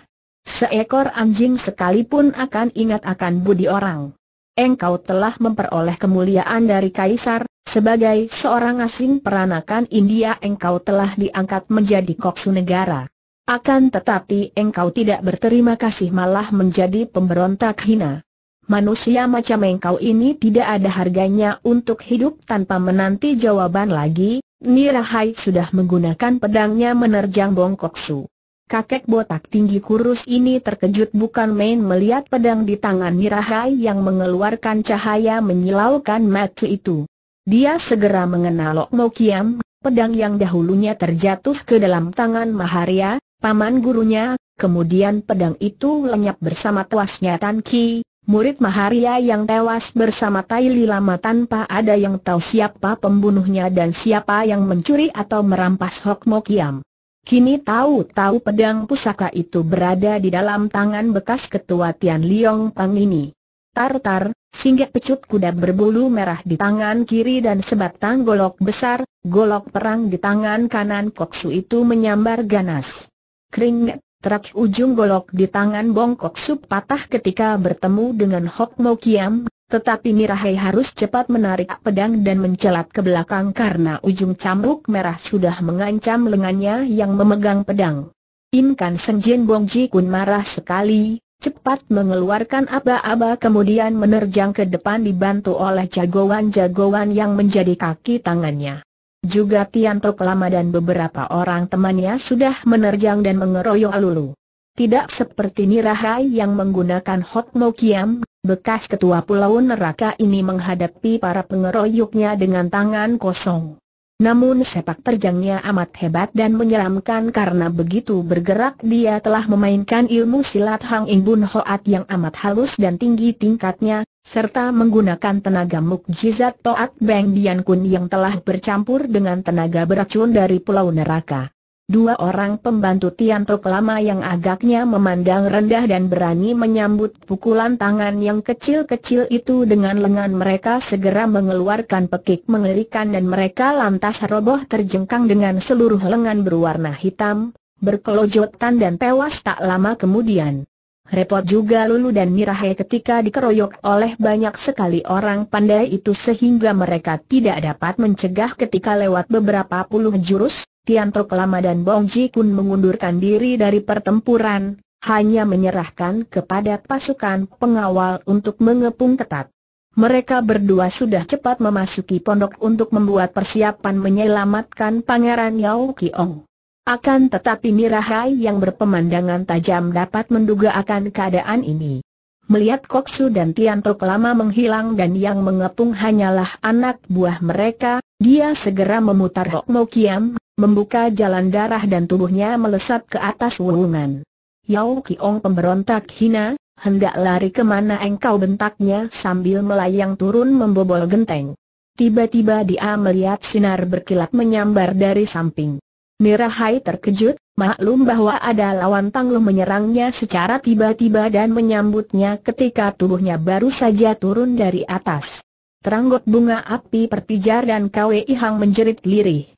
Seekor anjing sekalipun akan ingat akan budi orang. Engkau telah memperoleh kemuliaan dari kaisar, sebagai seorang asing peranakan India engkau telah diangkat menjadi koksu negara. Akan tetapi engkau tidak berterima kasih malah menjadi pemberontak hina. Manusia macam engkau ini tidak ada harganya untuk hidup tanpa menanti jawaban lagi, Nirahai sudah menggunakan pedangnya menerjang Bongkoksu. Kakek botak tinggi kurus ini terkejut bukan main melihat pedang di tangan Nirahai yang mengeluarkan cahaya menyilaukan mata itu. Dia segera mengenal Mo Kiam, pedang yang dahulunya terjatuh ke dalam tangan Maharia, paman gurunya, kemudian pedang itu lenyap bersama tuasnya Tan Ki, murid Maharia yang tewas bersama Tai lama tanpa ada yang tahu siapa pembunuhnya dan siapa yang mencuri atau merampas Mo Kiam. Kini tahu-tahu pedang pusaka itu berada di dalam tangan bekas ketua Tian Liong Pang ini. Tartar, singgah pecut kuda berbulu merah di tangan kiri dan sebatang golok besar, golok perang di tangan kanan Koksu itu menyambar ganas. Kring, terak ujung golok di tangan Bong Koksu patah ketika bertemu dengan Hok Mo Kiam, tetapi Mirahai harus cepat menarik pedang dan mencelat ke belakang karena ujung cambuk merah sudah mengancam lengannya yang memegang pedang. Imkan Senjin Bong Ji Kun marah sekali, cepat mengeluarkan aba-aba kemudian menerjang ke depan dibantu oleh jagoan-jagoan yang menjadi kaki tangannya. Juga Tian Tok Lama dan beberapa orang temannya sudah menerjang dan mengeroyok Lulu. Tidak seperti Nirahai yang menggunakan Hot Mo Kiam, bekas ketua pulau neraka ini menghadapi para pengeroyoknya dengan tangan kosong. Namun sepak terjangnya amat hebat dan menyeramkan karena begitu bergerak dia telah memainkan ilmu silat Hang Bun Hoat yang amat halus dan tinggi tingkatnya, serta menggunakan tenaga mukjizat Toat Beng Bian Kun yang telah bercampur dengan tenaga beracun dari Pulau Neraka dua orang pembantu Tianto lama yang agaknya memandang rendah dan berani menyambut pukulan tangan yang kecil-kecil itu dengan lengan mereka segera mengeluarkan pekik mengerikan dan mereka lantas roboh terjengkang dengan seluruh lengan berwarna hitam, berkelojotan dan tewas tak lama kemudian. Repot juga Lulu dan Mirahe ketika dikeroyok oleh banyak sekali orang pandai itu sehingga mereka tidak dapat mencegah ketika lewat beberapa puluh jurus, Tianto Kelama dan Bong Ji Kun mengundurkan diri dari pertempuran, hanya menyerahkan kepada pasukan pengawal untuk mengepung ketat. Mereka berdua sudah cepat memasuki pondok untuk membuat persiapan menyelamatkan Pangeran Yao Kiong. Akan tetapi Mirahai yang berpemandangan tajam dapat menduga akan keadaan ini. Melihat Koksu dan Tianto Kelama menghilang dan yang mengepung hanyalah anak buah mereka, dia segera memutar Hok Mo Kiam membuka jalan darah dan tubuhnya melesat ke atas wuwungan. Yao Kiong pemberontak hina, hendak lari kemana engkau bentaknya sambil melayang turun membobol genteng. Tiba-tiba dia melihat sinar berkilat menyambar dari samping. Mirahai terkejut, maklum bahwa ada lawan tangguh menyerangnya secara tiba-tiba dan menyambutnya ketika tubuhnya baru saja turun dari atas. Teranggot bunga api perpijar dan Kwei Hang menjerit lirih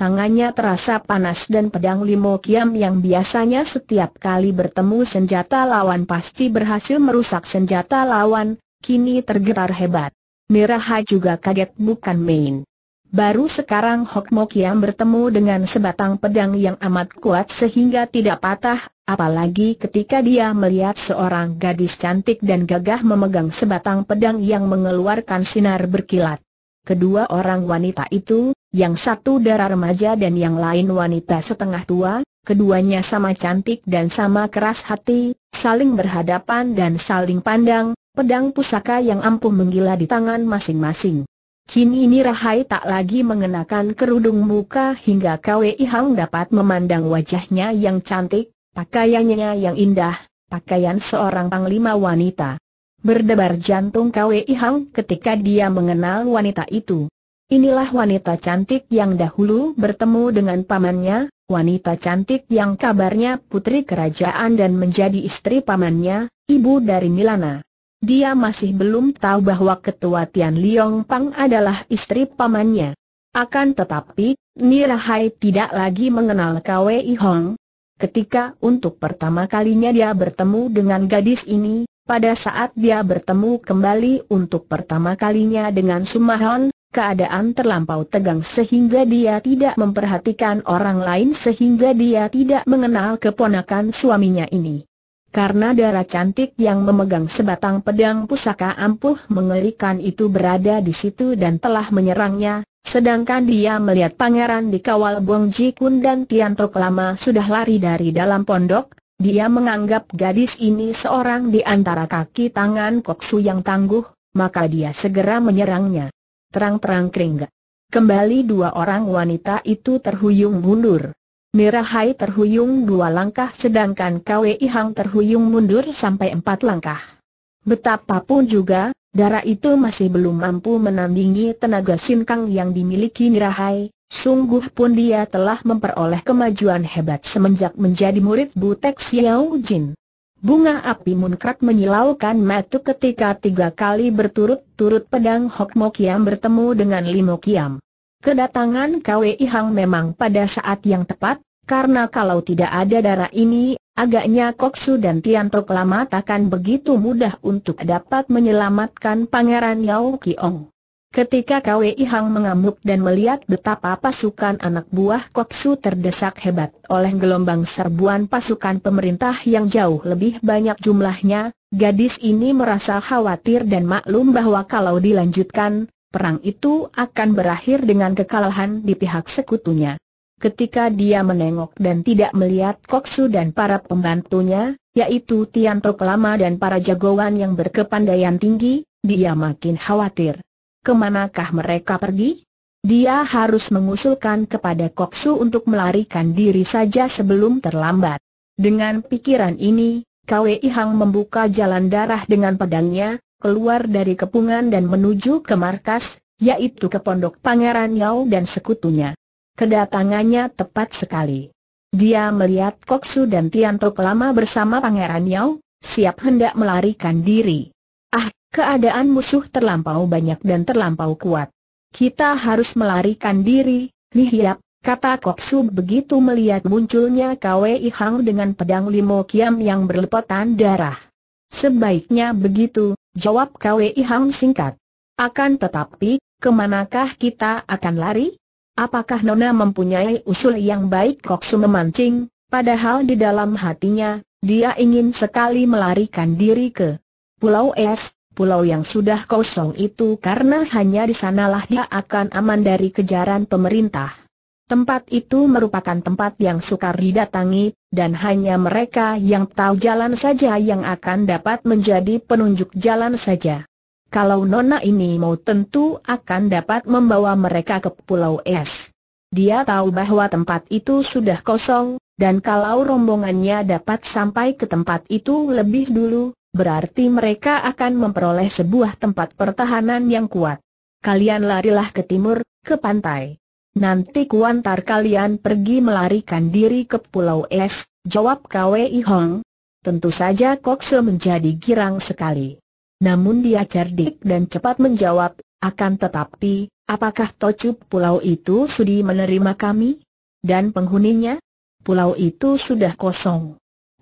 tangannya terasa panas dan pedang Limo oh Kiam yang biasanya setiap kali bertemu senjata lawan pasti berhasil merusak senjata lawan, kini tergetar hebat. Miraha juga kaget bukan main. Baru sekarang Hok Mo Kiam bertemu dengan sebatang pedang yang amat kuat sehingga tidak patah, apalagi ketika dia melihat seorang gadis cantik dan gagah memegang sebatang pedang yang mengeluarkan sinar berkilat kedua orang wanita itu, yang satu darah remaja dan yang lain wanita setengah tua, keduanya sama cantik dan sama keras hati, saling berhadapan dan saling pandang, pedang pusaka yang ampuh menggila di tangan masing-masing. Kini ini Rahai tak lagi mengenakan kerudung muka hingga Kwei Hang dapat memandang wajahnya yang cantik, pakaiannya yang indah, pakaian seorang panglima wanita. Berdebar jantung Kwei Hang ketika dia mengenal wanita itu. Inilah wanita cantik yang dahulu bertemu dengan pamannya, wanita cantik yang kabarnya putri kerajaan dan menjadi istri pamannya, ibu dari Milana. Dia masih belum tahu bahwa ketua Tian Liong Pang adalah istri pamannya. Akan tetapi, Nirahai tidak lagi mengenal Kwei Hong. Ketika untuk pertama kalinya dia bertemu dengan gadis ini, pada saat dia bertemu kembali untuk pertama kalinya dengan Sumahon, keadaan terlampau tegang sehingga dia tidak memperhatikan orang lain sehingga dia tidak mengenal keponakan suaminya ini. Karena darah cantik yang memegang sebatang pedang pusaka ampuh mengerikan itu berada di situ dan telah menyerangnya, sedangkan dia melihat pangeran dikawal Bong Ji Kun dan Tian Tok lama sudah lari dari dalam pondok, dia menganggap gadis ini seorang di antara kaki tangan Koksu yang tangguh, maka dia segera menyerangnya. Terang-terang keringat. Kembali dua orang wanita itu terhuyung mundur. Mirahai terhuyung dua langkah sedangkan Kwei Hang terhuyung mundur sampai empat langkah. Betapapun juga, darah itu masih belum mampu menandingi tenaga sinkang yang dimiliki Mirahai, Sungguh pun dia telah memperoleh kemajuan hebat semenjak menjadi murid Butek Xiao Jin. Bunga api munkrat menyilaukan matu ketika tiga kali berturut-turut pedang Hok Mo Kiam bertemu dengan Limo Kiam. Kedatangan Kwei Hang memang pada saat yang tepat, karena kalau tidak ada darah ini, agaknya Koksu dan Tian Tok lama takkan begitu mudah untuk dapat menyelamatkan Pangeran Yao Kiong. Ketika Kwei Hang mengamuk dan melihat betapa pasukan anak buah Koksu terdesak hebat oleh gelombang serbuan pasukan pemerintah yang jauh lebih banyak jumlahnya, gadis ini merasa khawatir dan maklum bahwa kalau dilanjutkan, perang itu akan berakhir dengan kekalahan di pihak sekutunya. Ketika dia menengok dan tidak melihat Koksu dan para pembantunya, yaitu Tianto Kelama dan para jagoan yang berkepandaian tinggi, dia makin khawatir. Kemanakah mereka pergi? Dia harus mengusulkan kepada Koksu untuk melarikan diri saja sebelum terlambat. Dengan pikiran ini, Kwei Hang membuka jalan darah dengan pedangnya, keluar dari kepungan dan menuju ke markas, yaitu ke pondok Pangeran Yao dan sekutunya. Kedatangannya tepat sekali. Dia melihat Koksu dan Tianto lama bersama Pangeran Yao, siap hendak melarikan diri. Ah, keadaan musuh terlampau banyak dan terlampau kuat. Kita harus melarikan diri, Nihiap, kata Koksu begitu melihat munculnya Kwei Hang dengan pedang limo kiam yang berlepotan darah. Sebaiknya begitu, jawab Kwei Hang singkat. Akan tetapi, kemanakah kita akan lari? Apakah Nona mempunyai usul yang baik Koksu memancing, padahal di dalam hatinya, dia ingin sekali melarikan diri ke Pulau Es, pulau yang sudah kosong itu karena hanya di sanalah dia akan aman dari kejaran pemerintah. Tempat itu merupakan tempat yang sukar didatangi, dan hanya mereka yang tahu jalan saja yang akan dapat menjadi penunjuk jalan saja. Kalau Nona ini mau tentu akan dapat membawa mereka ke Pulau Es. Dia tahu bahwa tempat itu sudah kosong, dan kalau rombongannya dapat sampai ke tempat itu lebih dulu, berarti mereka akan memperoleh sebuah tempat pertahanan yang kuat. Kalian larilah ke timur, ke pantai. Nanti kuantar kalian pergi melarikan diri ke Pulau Es, jawab Kwei Hong. Tentu saja Kokse menjadi girang sekali. Namun dia cerdik dan cepat menjawab, akan tetapi, apakah Tocup pulau itu sudi menerima kami? Dan penghuninya? Pulau itu sudah kosong.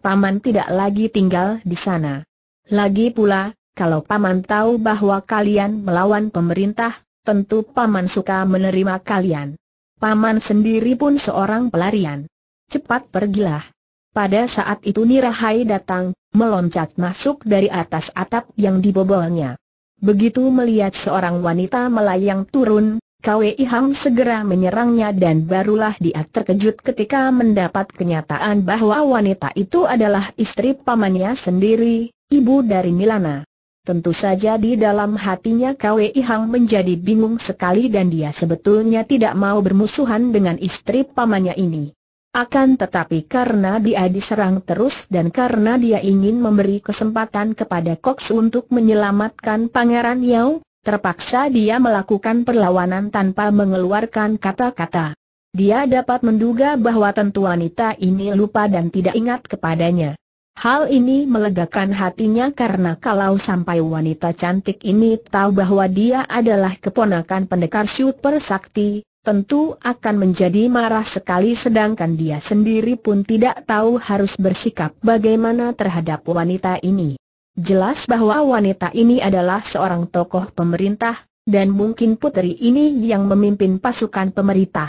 Paman tidak lagi tinggal di sana. Lagi pula, kalau Paman tahu bahwa kalian melawan pemerintah, tentu Paman suka menerima kalian. Paman sendiri pun seorang pelarian. Cepat pergilah. Pada saat itu Nirahai datang, meloncat masuk dari atas atap yang dibobolnya. Begitu melihat seorang wanita melayang turun, KWI Hang segera menyerangnya dan barulah dia terkejut ketika mendapat kenyataan bahwa wanita itu adalah istri pamannya sendiri, ibu dari Milana. Tentu saja di dalam hatinya KWI Hang menjadi bingung sekali dan dia sebetulnya tidak mau bermusuhan dengan istri pamannya ini. Akan tetapi karena dia diserang terus dan karena dia ingin memberi kesempatan kepada Cox untuk menyelamatkan Pangeran Yao, Terpaksa dia melakukan perlawanan tanpa mengeluarkan kata-kata. Dia dapat menduga bahwa tentu wanita ini lupa dan tidak ingat kepadanya. Hal ini melegakan hatinya karena kalau sampai wanita cantik ini tahu bahwa dia adalah keponakan pendekar super sakti, tentu akan menjadi marah sekali sedangkan dia sendiri pun tidak tahu harus bersikap bagaimana terhadap wanita ini. Jelas bahwa wanita ini adalah seorang tokoh pemerintah, dan mungkin putri ini yang memimpin pasukan pemerintah.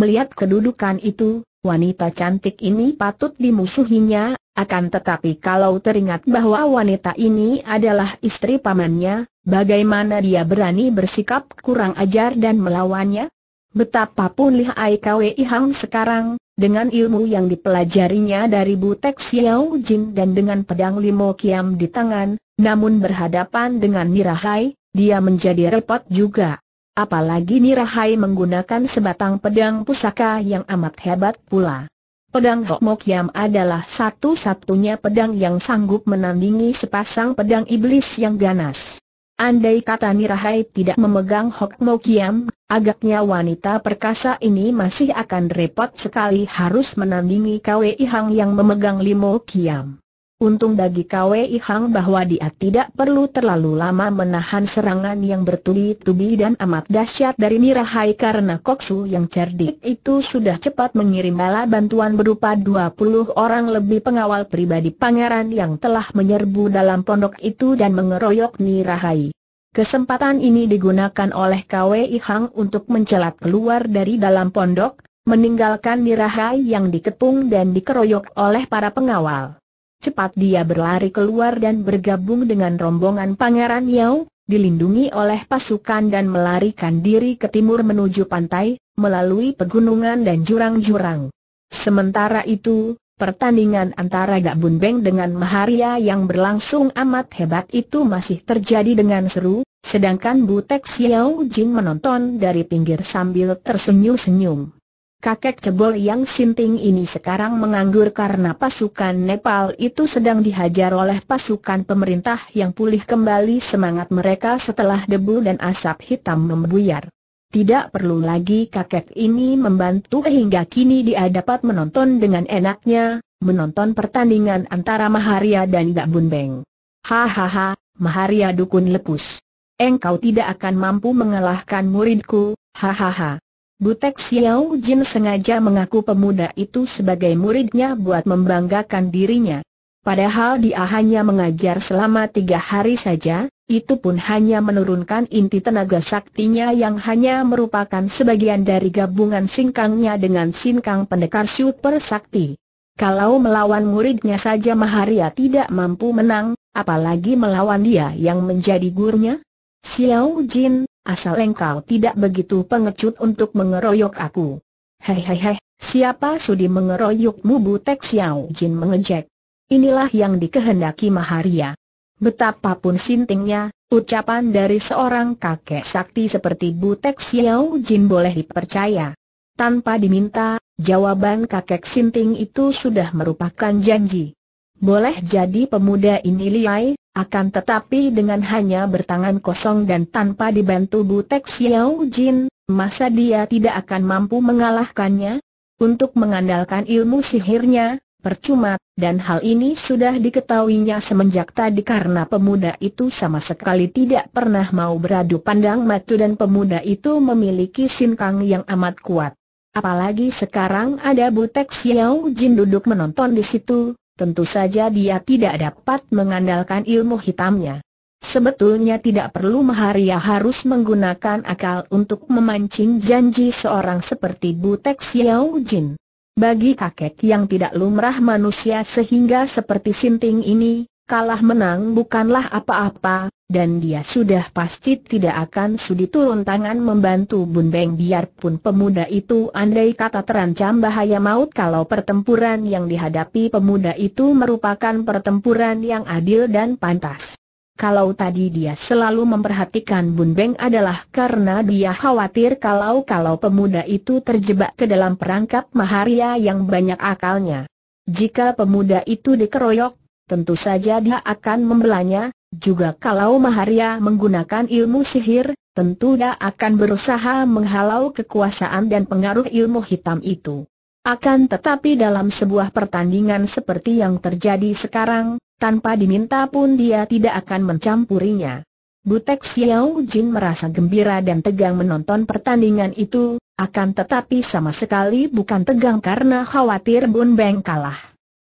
Melihat kedudukan itu, wanita cantik ini patut dimusuhinya, akan tetapi kalau teringat bahwa wanita ini adalah istri pamannya, bagaimana dia berani bersikap kurang ajar dan melawannya? Betapapun lihai Kwei Hang sekarang, dengan ilmu yang dipelajarinya dari Butek Xiao Jin dan dengan pedang Limo Kiam di tangan, namun berhadapan dengan Nirahai, dia menjadi repot juga. Apalagi Nirahai menggunakan sebatang pedang pusaka yang amat hebat pula. Pedang Hokmokiam adalah satu-satunya pedang yang sanggup menandingi sepasang pedang iblis yang ganas. Andai kata Nirahai tidak memegang Hok Mo Kiam, agaknya wanita perkasa ini masih akan repot sekali harus menandingi Kwe Hang yang memegang Limo Kiam. Untung bagi KWI Hang bahwa dia tidak perlu terlalu lama menahan serangan yang bertubi-tubi dan amat dahsyat dari Nirahai karena Koksu yang cerdik itu sudah cepat mengirim bala bantuan berupa 20 orang lebih pengawal pribadi pangeran yang telah menyerbu dalam pondok itu dan mengeroyok Nirahai. Kesempatan ini digunakan oleh KWI Hang untuk mencelat keluar dari dalam pondok, meninggalkan Nirahai yang dikepung dan dikeroyok oleh para pengawal. Cepat dia berlari keluar dan bergabung dengan rombongan Pangeran Yao, dilindungi oleh pasukan dan melarikan diri ke timur menuju pantai, melalui pegunungan dan jurang-jurang. Sementara itu, pertandingan antara Gak Bun Beng dengan Maharia yang berlangsung amat hebat itu masih terjadi dengan seru, sedangkan Butek Xiao Jin menonton dari pinggir sambil tersenyum-senyum kakek cebol yang sinting ini sekarang menganggur karena pasukan Nepal itu sedang dihajar oleh pasukan pemerintah yang pulih kembali semangat mereka setelah debu dan asap hitam membuyar. Tidak perlu lagi kakek ini membantu hingga kini dia dapat menonton dengan enaknya, menonton pertandingan antara Maharia dan Dak Bunbeng. Hahaha, Maharia dukun lepus. Engkau tidak akan mampu mengalahkan muridku, hahaha. Butek Xiao Jin sengaja mengaku pemuda itu sebagai muridnya buat membanggakan dirinya. Padahal dia hanya mengajar selama tiga hari saja, itu pun hanya menurunkan inti tenaga saktinya yang hanya merupakan sebagian dari gabungan singkangnya dengan singkang pendekar super sakti. Kalau melawan muridnya saja Maharia tidak mampu menang, apalagi melawan dia yang menjadi gurunya? Xiao Jin, asal engkau tidak begitu pengecut untuk mengeroyok aku. Hehehe, siapa sudi mengeroyokmu Butek Xiao Jin mengejek. Inilah yang dikehendaki Maharia. Betapapun sintingnya, ucapan dari seorang kakek sakti seperti Butek Xiao Jin boleh dipercaya. Tanpa diminta, jawaban kakek sinting itu sudah merupakan janji. Boleh jadi pemuda ini liai, akan tetapi dengan hanya bertangan kosong dan tanpa dibantu Butek Xiao Jin, masa dia tidak akan mampu mengalahkannya? Untuk mengandalkan ilmu sihirnya, percuma, dan hal ini sudah diketahuinya semenjak tadi karena pemuda itu sama sekali tidak pernah mau beradu pandang matu dan pemuda itu memiliki sinkang yang amat kuat. Apalagi sekarang ada Butek Xiao Jin duduk menonton di situ, tentu saja dia tidak dapat mengandalkan ilmu hitamnya. Sebetulnya tidak perlu Maharia harus menggunakan akal untuk memancing janji seorang seperti Butek Xiao Jin. Bagi kakek yang tidak lumrah manusia sehingga seperti sinting ini, kalah menang bukanlah apa-apa, dan dia sudah pasti tidak akan sudi turun tangan membantu Bun Beng biarpun pemuda itu andai kata terancam bahaya maut kalau pertempuran yang dihadapi pemuda itu merupakan pertempuran yang adil dan pantas. Kalau tadi dia selalu memperhatikan Bun Beng adalah karena dia khawatir kalau-kalau pemuda itu terjebak ke dalam perangkap maharia yang banyak akalnya. Jika pemuda itu dikeroyok tentu saja dia akan membelanya, juga kalau Maharia menggunakan ilmu sihir, tentu dia akan berusaha menghalau kekuasaan dan pengaruh ilmu hitam itu. Akan tetapi dalam sebuah pertandingan seperti yang terjadi sekarang, tanpa diminta pun dia tidak akan mencampurinya. Butek Xiao Jin merasa gembira dan tegang menonton pertandingan itu, akan tetapi sama sekali bukan tegang karena khawatir Bun Beng kalah.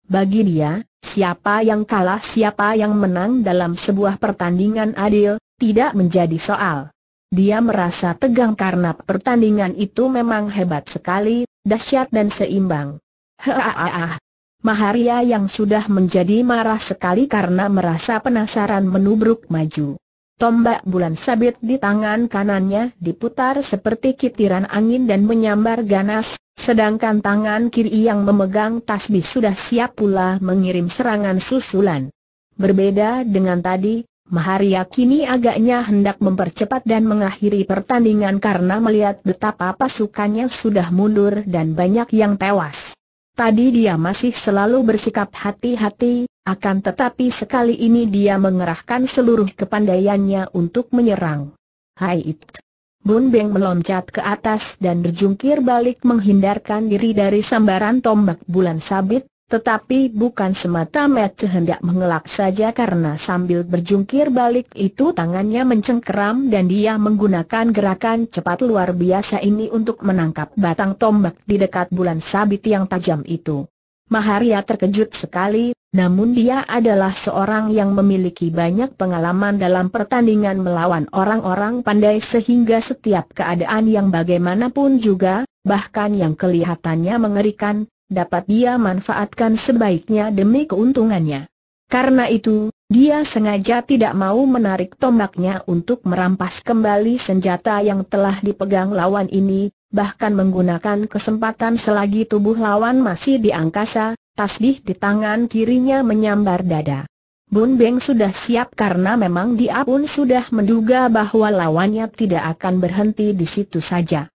Bagi dia, Siapa yang kalah siapa yang menang dalam sebuah pertandingan adil, tidak menjadi soal. Dia merasa tegang karena pertandingan itu memang hebat sekali, dahsyat dan seimbang. Hahaha. Maharia yang sudah menjadi marah sekali karena merasa penasaran menubruk maju. Tombak bulan sabit di tangan kanannya diputar seperti kitiran angin dan menyambar ganas, sedangkan tangan kiri yang memegang tasbih sudah siap pula mengirim serangan susulan. Berbeda dengan tadi, Maharia kini agaknya hendak mempercepat dan mengakhiri pertandingan karena melihat betapa pasukannya sudah mundur dan banyak yang tewas. Tadi dia masih selalu bersikap hati-hati, akan tetapi sekali ini dia mengerahkan seluruh kepandaiannya untuk menyerang. Hai it. Bun Beng meloncat ke atas dan berjungkir balik menghindarkan diri dari sambaran tombak bulan sabit, tetapi bukan semata mata hendak mengelak saja karena sambil berjungkir balik itu tangannya mencengkeram dan dia menggunakan gerakan cepat luar biasa ini untuk menangkap batang tombak di dekat bulan sabit yang tajam itu. Maharia terkejut sekali, namun dia adalah seorang yang memiliki banyak pengalaman dalam pertandingan melawan orang-orang pandai sehingga setiap keadaan yang bagaimanapun juga, bahkan yang kelihatannya mengerikan, dapat dia manfaatkan sebaiknya demi keuntungannya. Karena itu, dia sengaja tidak mau menarik tombaknya untuk merampas kembali senjata yang telah dipegang lawan ini, bahkan menggunakan kesempatan selagi tubuh lawan masih di angkasa, tasbih di tangan kirinya menyambar dada. Bun Beng sudah siap karena memang dia pun sudah menduga bahwa lawannya tidak akan berhenti di situ saja.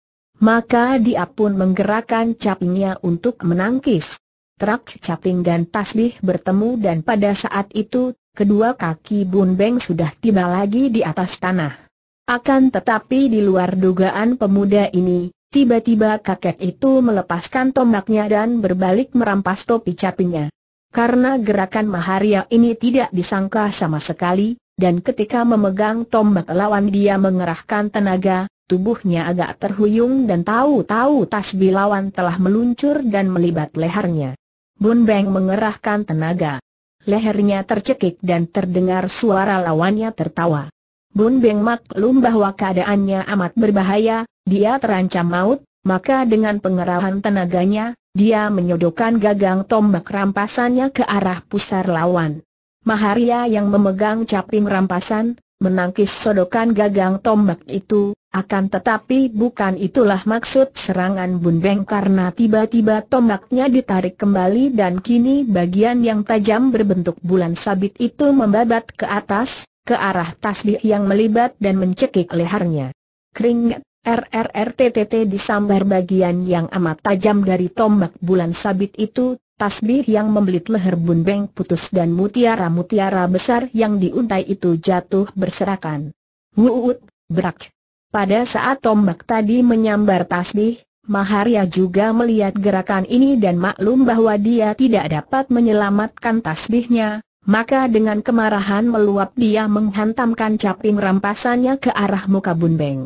Maka dia pun menggerakkan capingnya untuk menangkis. Trak caping dan tasbih bertemu dan pada saat itu, kedua kaki Bun Beng sudah tiba lagi di atas tanah. Akan tetapi di luar dugaan pemuda ini, tiba-tiba kakek itu melepaskan tombaknya dan berbalik merampas topi capingnya. Karena gerakan Maharia ini tidak disangka sama sekali, dan ketika memegang tombak lawan dia mengerahkan tenaga, Tubuhnya agak terhuyung dan tahu-tahu tas bilawan telah meluncur dan melibat lehernya. Bun Beng mengerahkan tenaga. Lehernya tercekik dan terdengar suara lawannya tertawa. Bun Beng maklum bahwa keadaannya amat berbahaya, dia terancam maut, maka dengan pengerahan tenaganya, dia menyodokkan gagang tombak rampasannya ke arah pusar lawan. Maharia yang memegang caping rampasan, menangkis sodokan gagang tombak itu, akan tetapi bukan itulah maksud serangan Bun Beng karena tiba-tiba tombaknya ditarik kembali dan kini bagian yang tajam berbentuk bulan sabit itu membabat ke atas, ke arah tasbih yang melibat dan mencekik lehernya. Keringat, RRRTTT disambar bagian yang amat tajam dari tombak bulan sabit itu, Tasbih yang membelit leher Bun Beng putus dan mutiara-mutiara besar yang diuntai itu jatuh berserakan. Wuut, berak. Pada saat tombak tadi menyambar tasbih, Maharia juga melihat gerakan ini dan maklum bahwa dia tidak dapat menyelamatkan tasbihnya, maka dengan kemarahan meluap dia menghantamkan caping rampasannya ke arah muka Bun Beng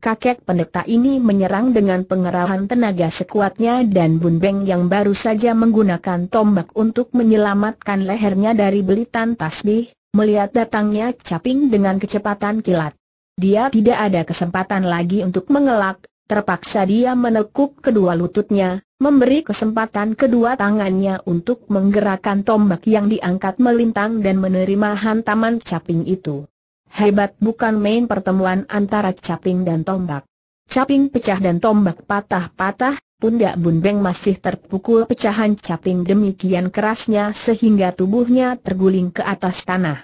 kakek pendeta ini menyerang dengan pengerahan tenaga sekuatnya dan Bun Beng yang baru saja menggunakan tombak untuk menyelamatkan lehernya dari belitan tasbih, melihat datangnya caping dengan kecepatan kilat. Dia tidak ada kesempatan lagi untuk mengelak, terpaksa dia menekuk kedua lututnya, memberi kesempatan kedua tangannya untuk menggerakkan tombak yang diangkat melintang dan menerima hantaman caping itu. Hebat bukan main pertemuan antara caping dan tombak. Caping pecah dan tombak patah-patah, pundak Bunbeng masih terpukul pecahan caping demikian kerasnya sehingga tubuhnya terguling ke atas tanah.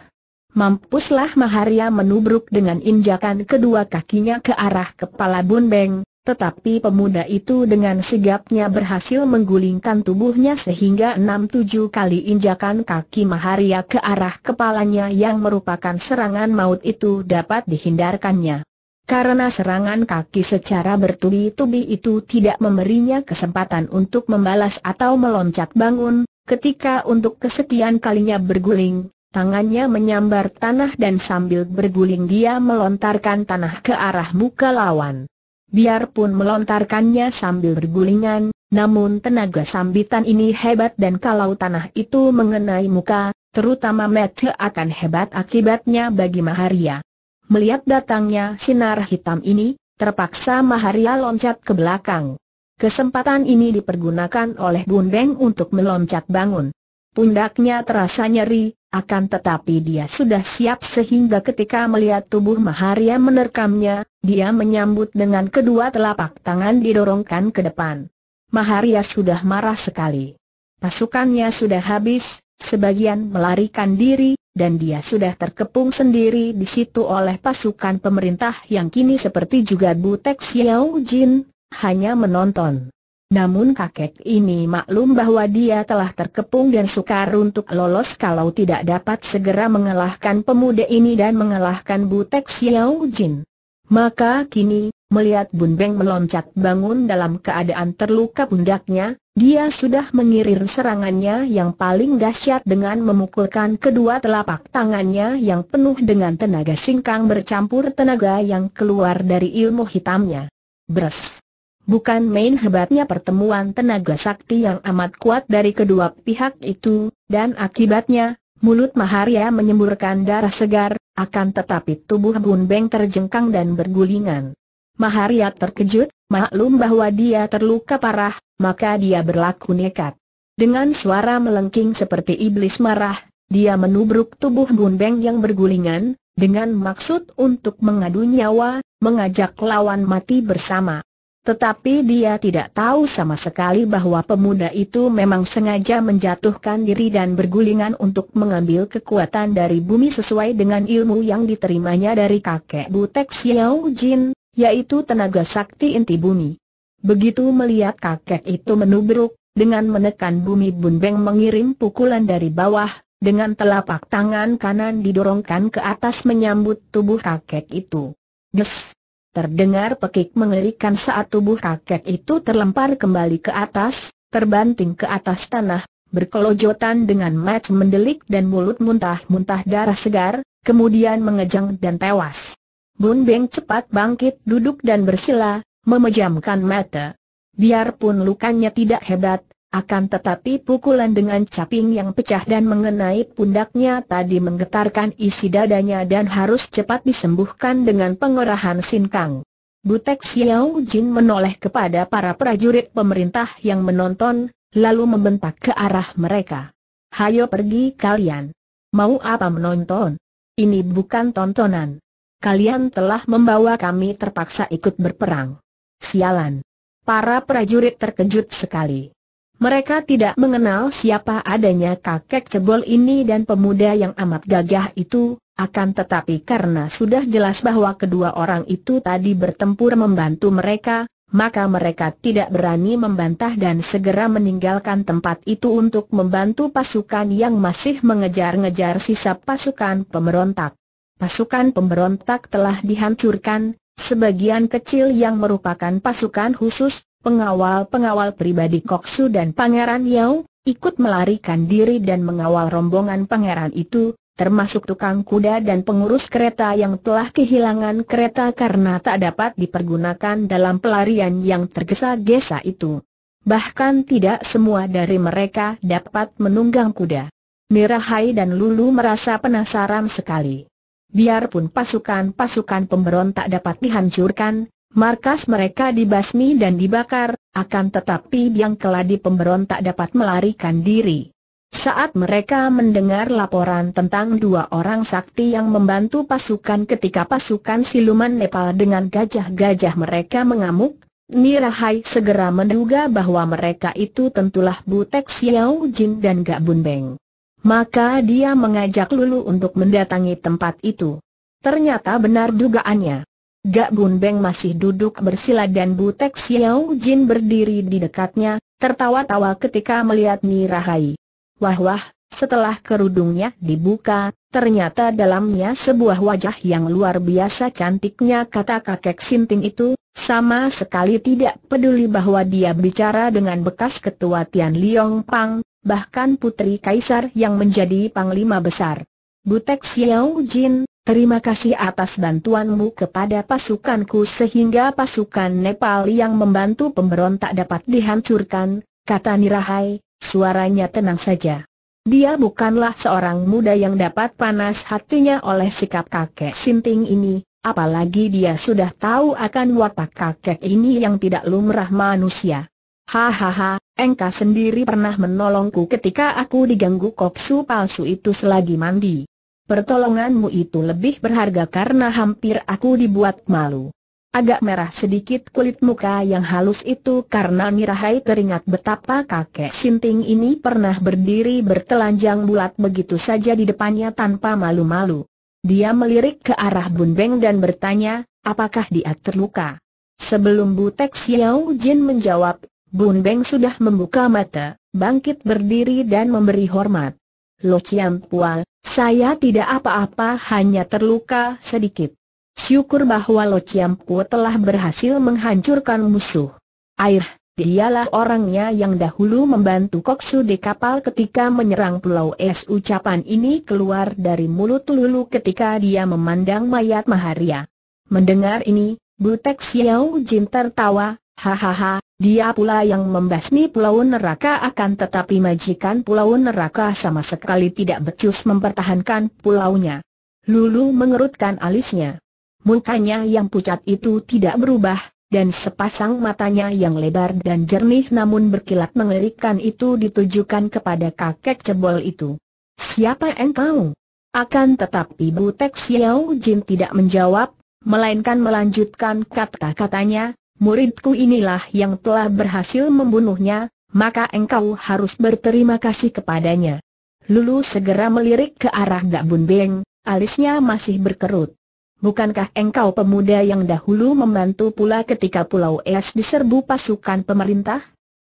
Mampuslah Maharia menubruk dengan injakan kedua kakinya ke arah kepala Bunbeng, tetapi pemuda itu dengan sigapnya berhasil menggulingkan tubuhnya sehingga enam tujuh kali injakan kaki Maharia ke arah kepalanya yang merupakan serangan maut itu dapat dihindarkannya. Karena serangan kaki secara bertubi-tubi itu tidak memberinya kesempatan untuk membalas atau meloncat bangun, ketika untuk kesekian kalinya berguling, tangannya menyambar tanah dan sambil berguling dia melontarkan tanah ke arah muka lawan. Biarpun melontarkannya sambil bergulingan, namun tenaga sambitan ini hebat dan kalau tanah itu mengenai muka, terutama mata akan hebat akibatnya bagi Maharia. Melihat datangnya sinar hitam ini, terpaksa Maharia loncat ke belakang. Kesempatan ini dipergunakan oleh Bundeng untuk meloncat bangun. Pundaknya terasa nyeri, akan tetapi dia sudah siap sehingga ketika melihat tubuh Maharia menerkamnya, dia menyambut dengan kedua telapak tangan didorongkan ke depan. Maharia sudah marah sekali. Pasukannya sudah habis, sebagian melarikan diri, dan dia sudah terkepung sendiri di situ oleh pasukan pemerintah yang kini seperti juga Butek Xiao Jin, hanya menonton. Namun kakek ini maklum bahwa dia telah terkepung dan sukar untuk lolos kalau tidak dapat segera mengalahkan pemuda ini dan mengalahkan Butek Xiao Jin. Maka kini, melihat Bun Beng meloncat bangun dalam keadaan terluka pundaknya, dia sudah mengirim serangannya yang paling dahsyat dengan memukulkan kedua telapak tangannya yang penuh dengan tenaga singkang bercampur tenaga yang keluar dari ilmu hitamnya. Bres! Bukan main hebatnya pertemuan tenaga sakti yang amat kuat dari kedua pihak itu, dan akibatnya, mulut Maharia menyemburkan darah segar, akan tetapi tubuh Gun Beng terjengkang dan bergulingan. Maharia terkejut, maklum bahwa dia terluka parah, maka dia berlaku nekat. Dengan suara melengking seperti iblis marah, dia menubruk tubuh Gun Beng yang bergulingan, dengan maksud untuk mengadu nyawa, mengajak lawan mati bersama. Tetapi dia tidak tahu sama sekali bahwa pemuda itu memang sengaja menjatuhkan diri dan bergulingan untuk mengambil kekuatan dari bumi sesuai dengan ilmu yang diterimanya dari kakek Butek Xiao Jin, yaitu tenaga sakti inti bumi. Begitu melihat kakek itu menubruk, dengan menekan bumi Bunbeng mengirim pukulan dari bawah, dengan telapak tangan kanan didorongkan ke atas menyambut tubuh kakek itu. Des! Terdengar pekik mengerikan saat tubuh rakyat itu terlempar kembali ke atas, terbanting ke atas tanah, berkelojotan dengan mat mendelik dan mulut muntah-muntah darah segar, kemudian mengejang dan tewas. Bun Beng cepat bangkit duduk dan bersila, memejamkan mata. Biarpun lukanya tidak hebat, akan tetapi pukulan dengan caping yang pecah dan mengenai pundaknya tadi menggetarkan isi dadanya dan harus cepat disembuhkan dengan pengerahan sinkang. Butek Xiao Jin menoleh kepada para prajurit pemerintah yang menonton, lalu membentak ke arah mereka. Hayo pergi kalian. Mau apa menonton? Ini bukan tontonan. Kalian telah membawa kami terpaksa ikut berperang. Sialan. Para prajurit terkejut sekali. Mereka tidak mengenal siapa adanya kakek cebol ini dan pemuda yang amat gagah itu, akan tetapi karena sudah jelas bahwa kedua orang itu tadi bertempur membantu mereka, maka mereka tidak berani membantah dan segera meninggalkan tempat itu untuk membantu pasukan yang masih mengejar-ngejar sisa pasukan pemberontak. Pasukan pemberontak telah dihancurkan, sebagian kecil yang merupakan pasukan khusus Pengawal-pengawal pribadi Koksu dan Pangeran Yao, ikut melarikan diri dan mengawal rombongan pangeran itu, termasuk tukang kuda dan pengurus kereta yang telah kehilangan kereta karena tak dapat dipergunakan dalam pelarian yang tergesa-gesa itu. Bahkan tidak semua dari mereka dapat menunggang kuda. Mirahai dan Lulu merasa penasaran sekali. Biarpun pasukan-pasukan pemberontak dapat dihancurkan, Markas mereka dibasmi dan dibakar, akan tetapi yang keladi pemberontak dapat melarikan diri. Saat mereka mendengar laporan tentang dua orang sakti yang membantu pasukan ketika pasukan siluman Nepal dengan gajah-gajah mereka mengamuk, Nirahai segera menduga bahwa mereka itu tentulah Butek Xiao Jin dan Gak Bun Beng. Maka dia mengajak Lulu untuk mendatangi tempat itu. Ternyata benar dugaannya. Gak Bun Beng masih duduk bersila dan Butek Xiao Jin berdiri di dekatnya, tertawa-tawa ketika melihat Nirahai. Wah wah, setelah kerudungnya dibuka, ternyata dalamnya sebuah wajah yang luar biasa cantiknya kata kakek Sinting itu, sama sekali tidak peduli bahwa dia bicara dengan bekas ketua Tian Liong Pang, bahkan putri kaisar yang menjadi panglima besar. Butek Xiao Jin, Terima kasih atas bantuanmu kepada pasukanku sehingga pasukan Nepal yang membantu pemberontak dapat dihancurkan, kata Nirahai, suaranya tenang saja. Dia bukanlah seorang muda yang dapat panas hatinya oleh sikap kakek Sinting ini, apalagi dia sudah tahu akan watak kakek ini yang tidak lumrah manusia. Hahaha, engkau sendiri pernah menolongku ketika aku diganggu kopsu palsu itu selagi mandi. Pertolonganmu itu lebih berharga karena hampir aku dibuat malu. Agak merah sedikit kulit muka yang halus itu karena mirahai teringat betapa kakek Sinting ini pernah berdiri bertelanjang bulat begitu saja di depannya tanpa malu-malu. Dia melirik ke arah Bun Beng dan bertanya, apakah dia terluka? Sebelum Bu Butek Xiao Jin menjawab, Bun Beng sudah membuka mata, bangkit berdiri dan memberi hormat. Lo Chiam Pual, saya tidak apa-apa hanya terluka sedikit. Syukur bahwa Lo Chiam Ku telah berhasil menghancurkan musuh. Air, dialah orangnya yang dahulu membantu Koksu di kapal ketika menyerang Pulau Es. Ucapan ini keluar dari mulut Lulu ketika dia memandang mayat Maharia. Mendengar ini, Butek Xiao Jin tertawa, hahaha, dia pula yang membasmi pulau neraka akan tetapi majikan pulau neraka sama sekali tidak becus mempertahankan pulaunya. Lulu mengerutkan alisnya. Mukanya yang pucat itu tidak berubah, dan sepasang matanya yang lebar dan jernih namun berkilat mengerikan itu ditujukan kepada kakek cebol itu. Siapa engkau? Akan tetapi Butek Xiao Jin tidak menjawab, melainkan melanjutkan kata-katanya, muridku inilah yang telah berhasil membunuhnya, maka engkau harus berterima kasih kepadanya. Lulu segera melirik ke arah Gak Bun Beng, alisnya masih berkerut. Bukankah engkau pemuda yang dahulu membantu pula ketika Pulau Es diserbu pasukan pemerintah?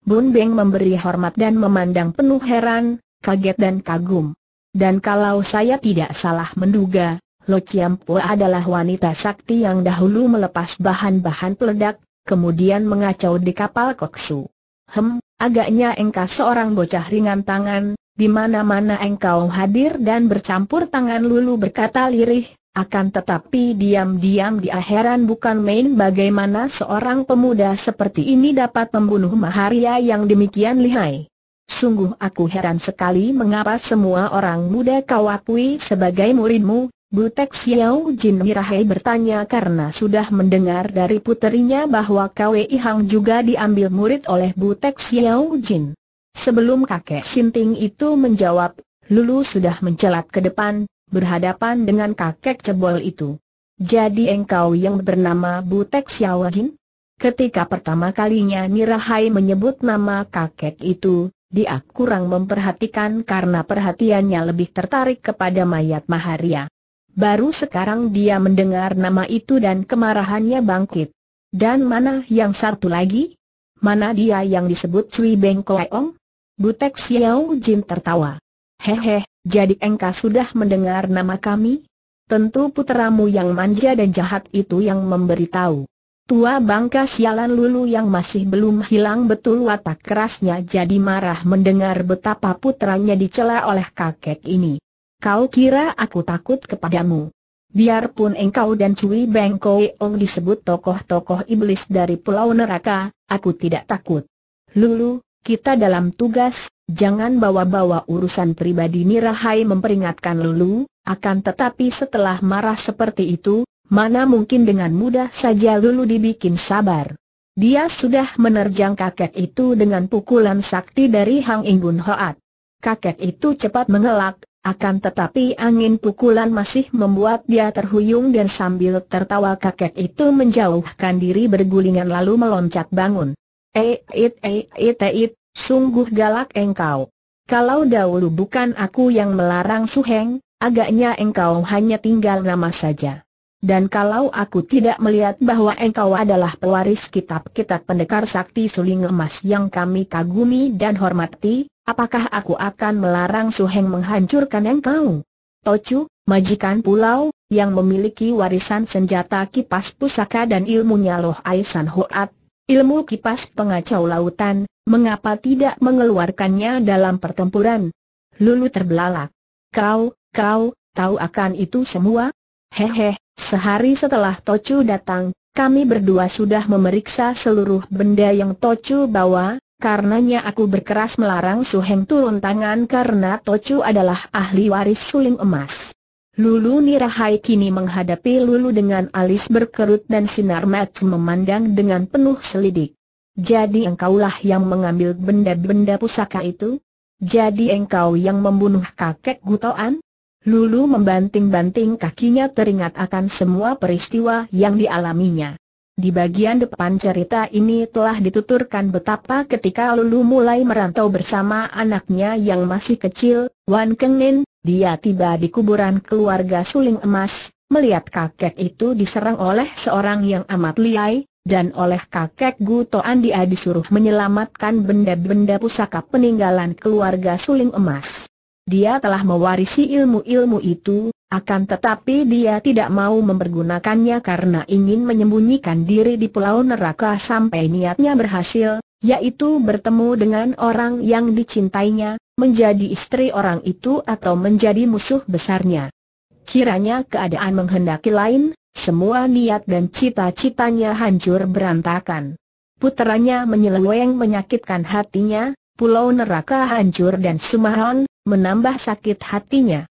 Bun Beng memberi hormat dan memandang penuh heran, kaget dan kagum. Dan kalau saya tidak salah menduga, Lo Chiam Pua adalah wanita sakti yang dahulu melepas bahan-bahan peledak, kemudian mengacau di kapal koksu. Hem, agaknya engkau seorang bocah ringan tangan, di mana-mana engkau hadir dan bercampur tangan lulu berkata lirih, akan tetapi diam-diam di akhiran bukan main bagaimana seorang pemuda seperti ini dapat membunuh Maharia yang demikian lihai. Sungguh aku heran sekali mengapa semua orang muda kau akui sebagai muridmu, Butek Xiao Jin Mirahai bertanya karena sudah mendengar dari puterinya bahwa Kwei Hang juga diambil murid oleh Butek Xiao Jin. Sebelum kakek Sinting itu menjawab, Lulu sudah mencelat ke depan, berhadapan dengan kakek cebol itu. Jadi engkau yang bernama Butek Xiao Jin? Ketika pertama kalinya Mirahai menyebut nama kakek itu, dia kurang memperhatikan karena perhatiannya lebih tertarik kepada mayat Maharia. Baru sekarang dia mendengar nama itu dan kemarahannya bangkit. Dan mana yang satu lagi? Mana dia yang disebut Cui Beng Koeong? Butek Xiao Jin tertawa. Hehe, jadi engkau sudah mendengar nama kami? Tentu puteramu yang manja dan jahat itu yang memberitahu. Tua bangka sialan lulu yang masih belum hilang betul watak kerasnya jadi marah mendengar betapa putranya dicela oleh kakek ini. Kau kira aku takut kepadamu? Biarpun engkau dan Cui Beng Ong disebut tokoh-tokoh iblis dari pulau neraka, aku tidak takut. Lulu, kita dalam tugas, jangan bawa-bawa urusan pribadi Mirahai memperingatkan Lulu, akan tetapi setelah marah seperti itu, mana mungkin dengan mudah saja Lulu dibikin sabar. Dia sudah menerjang kakek itu dengan pukulan sakti dari Hang Bun Hoat. Kakek itu cepat mengelak, akan tetapi angin pukulan masih membuat dia terhuyung dan sambil tertawa kakek itu menjauhkan diri bergulingan lalu meloncat bangun. Eit eh, eit eh, eit eh, sungguh galak engkau. Kalau dahulu bukan aku yang melarang Suheng, agaknya engkau hanya tinggal nama saja. Dan kalau aku tidak melihat bahwa engkau adalah pewaris kitab-kitab pendekar sakti suling emas yang kami kagumi dan hormati, Apakah aku akan melarang Su Heng menghancurkan yang kau? Tocu, majikan pulau, yang memiliki warisan senjata kipas pusaka dan ilmunya Loh Aisan Hoat, ilmu kipas pengacau lautan, mengapa tidak mengeluarkannya dalam pertempuran? Lulu terbelalak. Kau, kau, tahu akan itu semua? Hehe, sehari setelah Tocu datang, kami berdua sudah memeriksa seluruh benda yang Tocu bawa, Karenanya aku berkeras melarang Su Heng turun tangan karena Tochu adalah ahli waris suling emas. Lulu Nirahai kini menghadapi Lulu dengan alis berkerut dan sinar mat memandang dengan penuh selidik. Jadi engkaulah yang mengambil benda-benda pusaka itu? Jadi engkau yang membunuh kakek Gutoan? Lulu membanting-banting kakinya teringat akan semua peristiwa yang dialaminya. Di bagian depan cerita ini telah dituturkan betapa ketika Lulu mulai merantau bersama anaknya yang masih kecil, Wan Kengin, dia tiba di kuburan keluarga Suling Emas, melihat kakek itu diserang oleh seorang yang amat liai, dan oleh kakek Gutoan dia disuruh menyelamatkan benda-benda pusaka peninggalan keluarga Suling Emas. Dia telah mewarisi ilmu-ilmu itu, akan tetapi dia tidak mau mempergunakannya karena ingin menyembunyikan diri di pulau neraka sampai niatnya berhasil, yaitu bertemu dengan orang yang dicintainya, menjadi istri orang itu atau menjadi musuh besarnya. Kiranya keadaan menghendaki lain, semua niat dan cita-citanya hancur berantakan. Puteranya menyeleweng menyakitkan hatinya, pulau neraka hancur dan Sumahon, menambah sakit hatinya.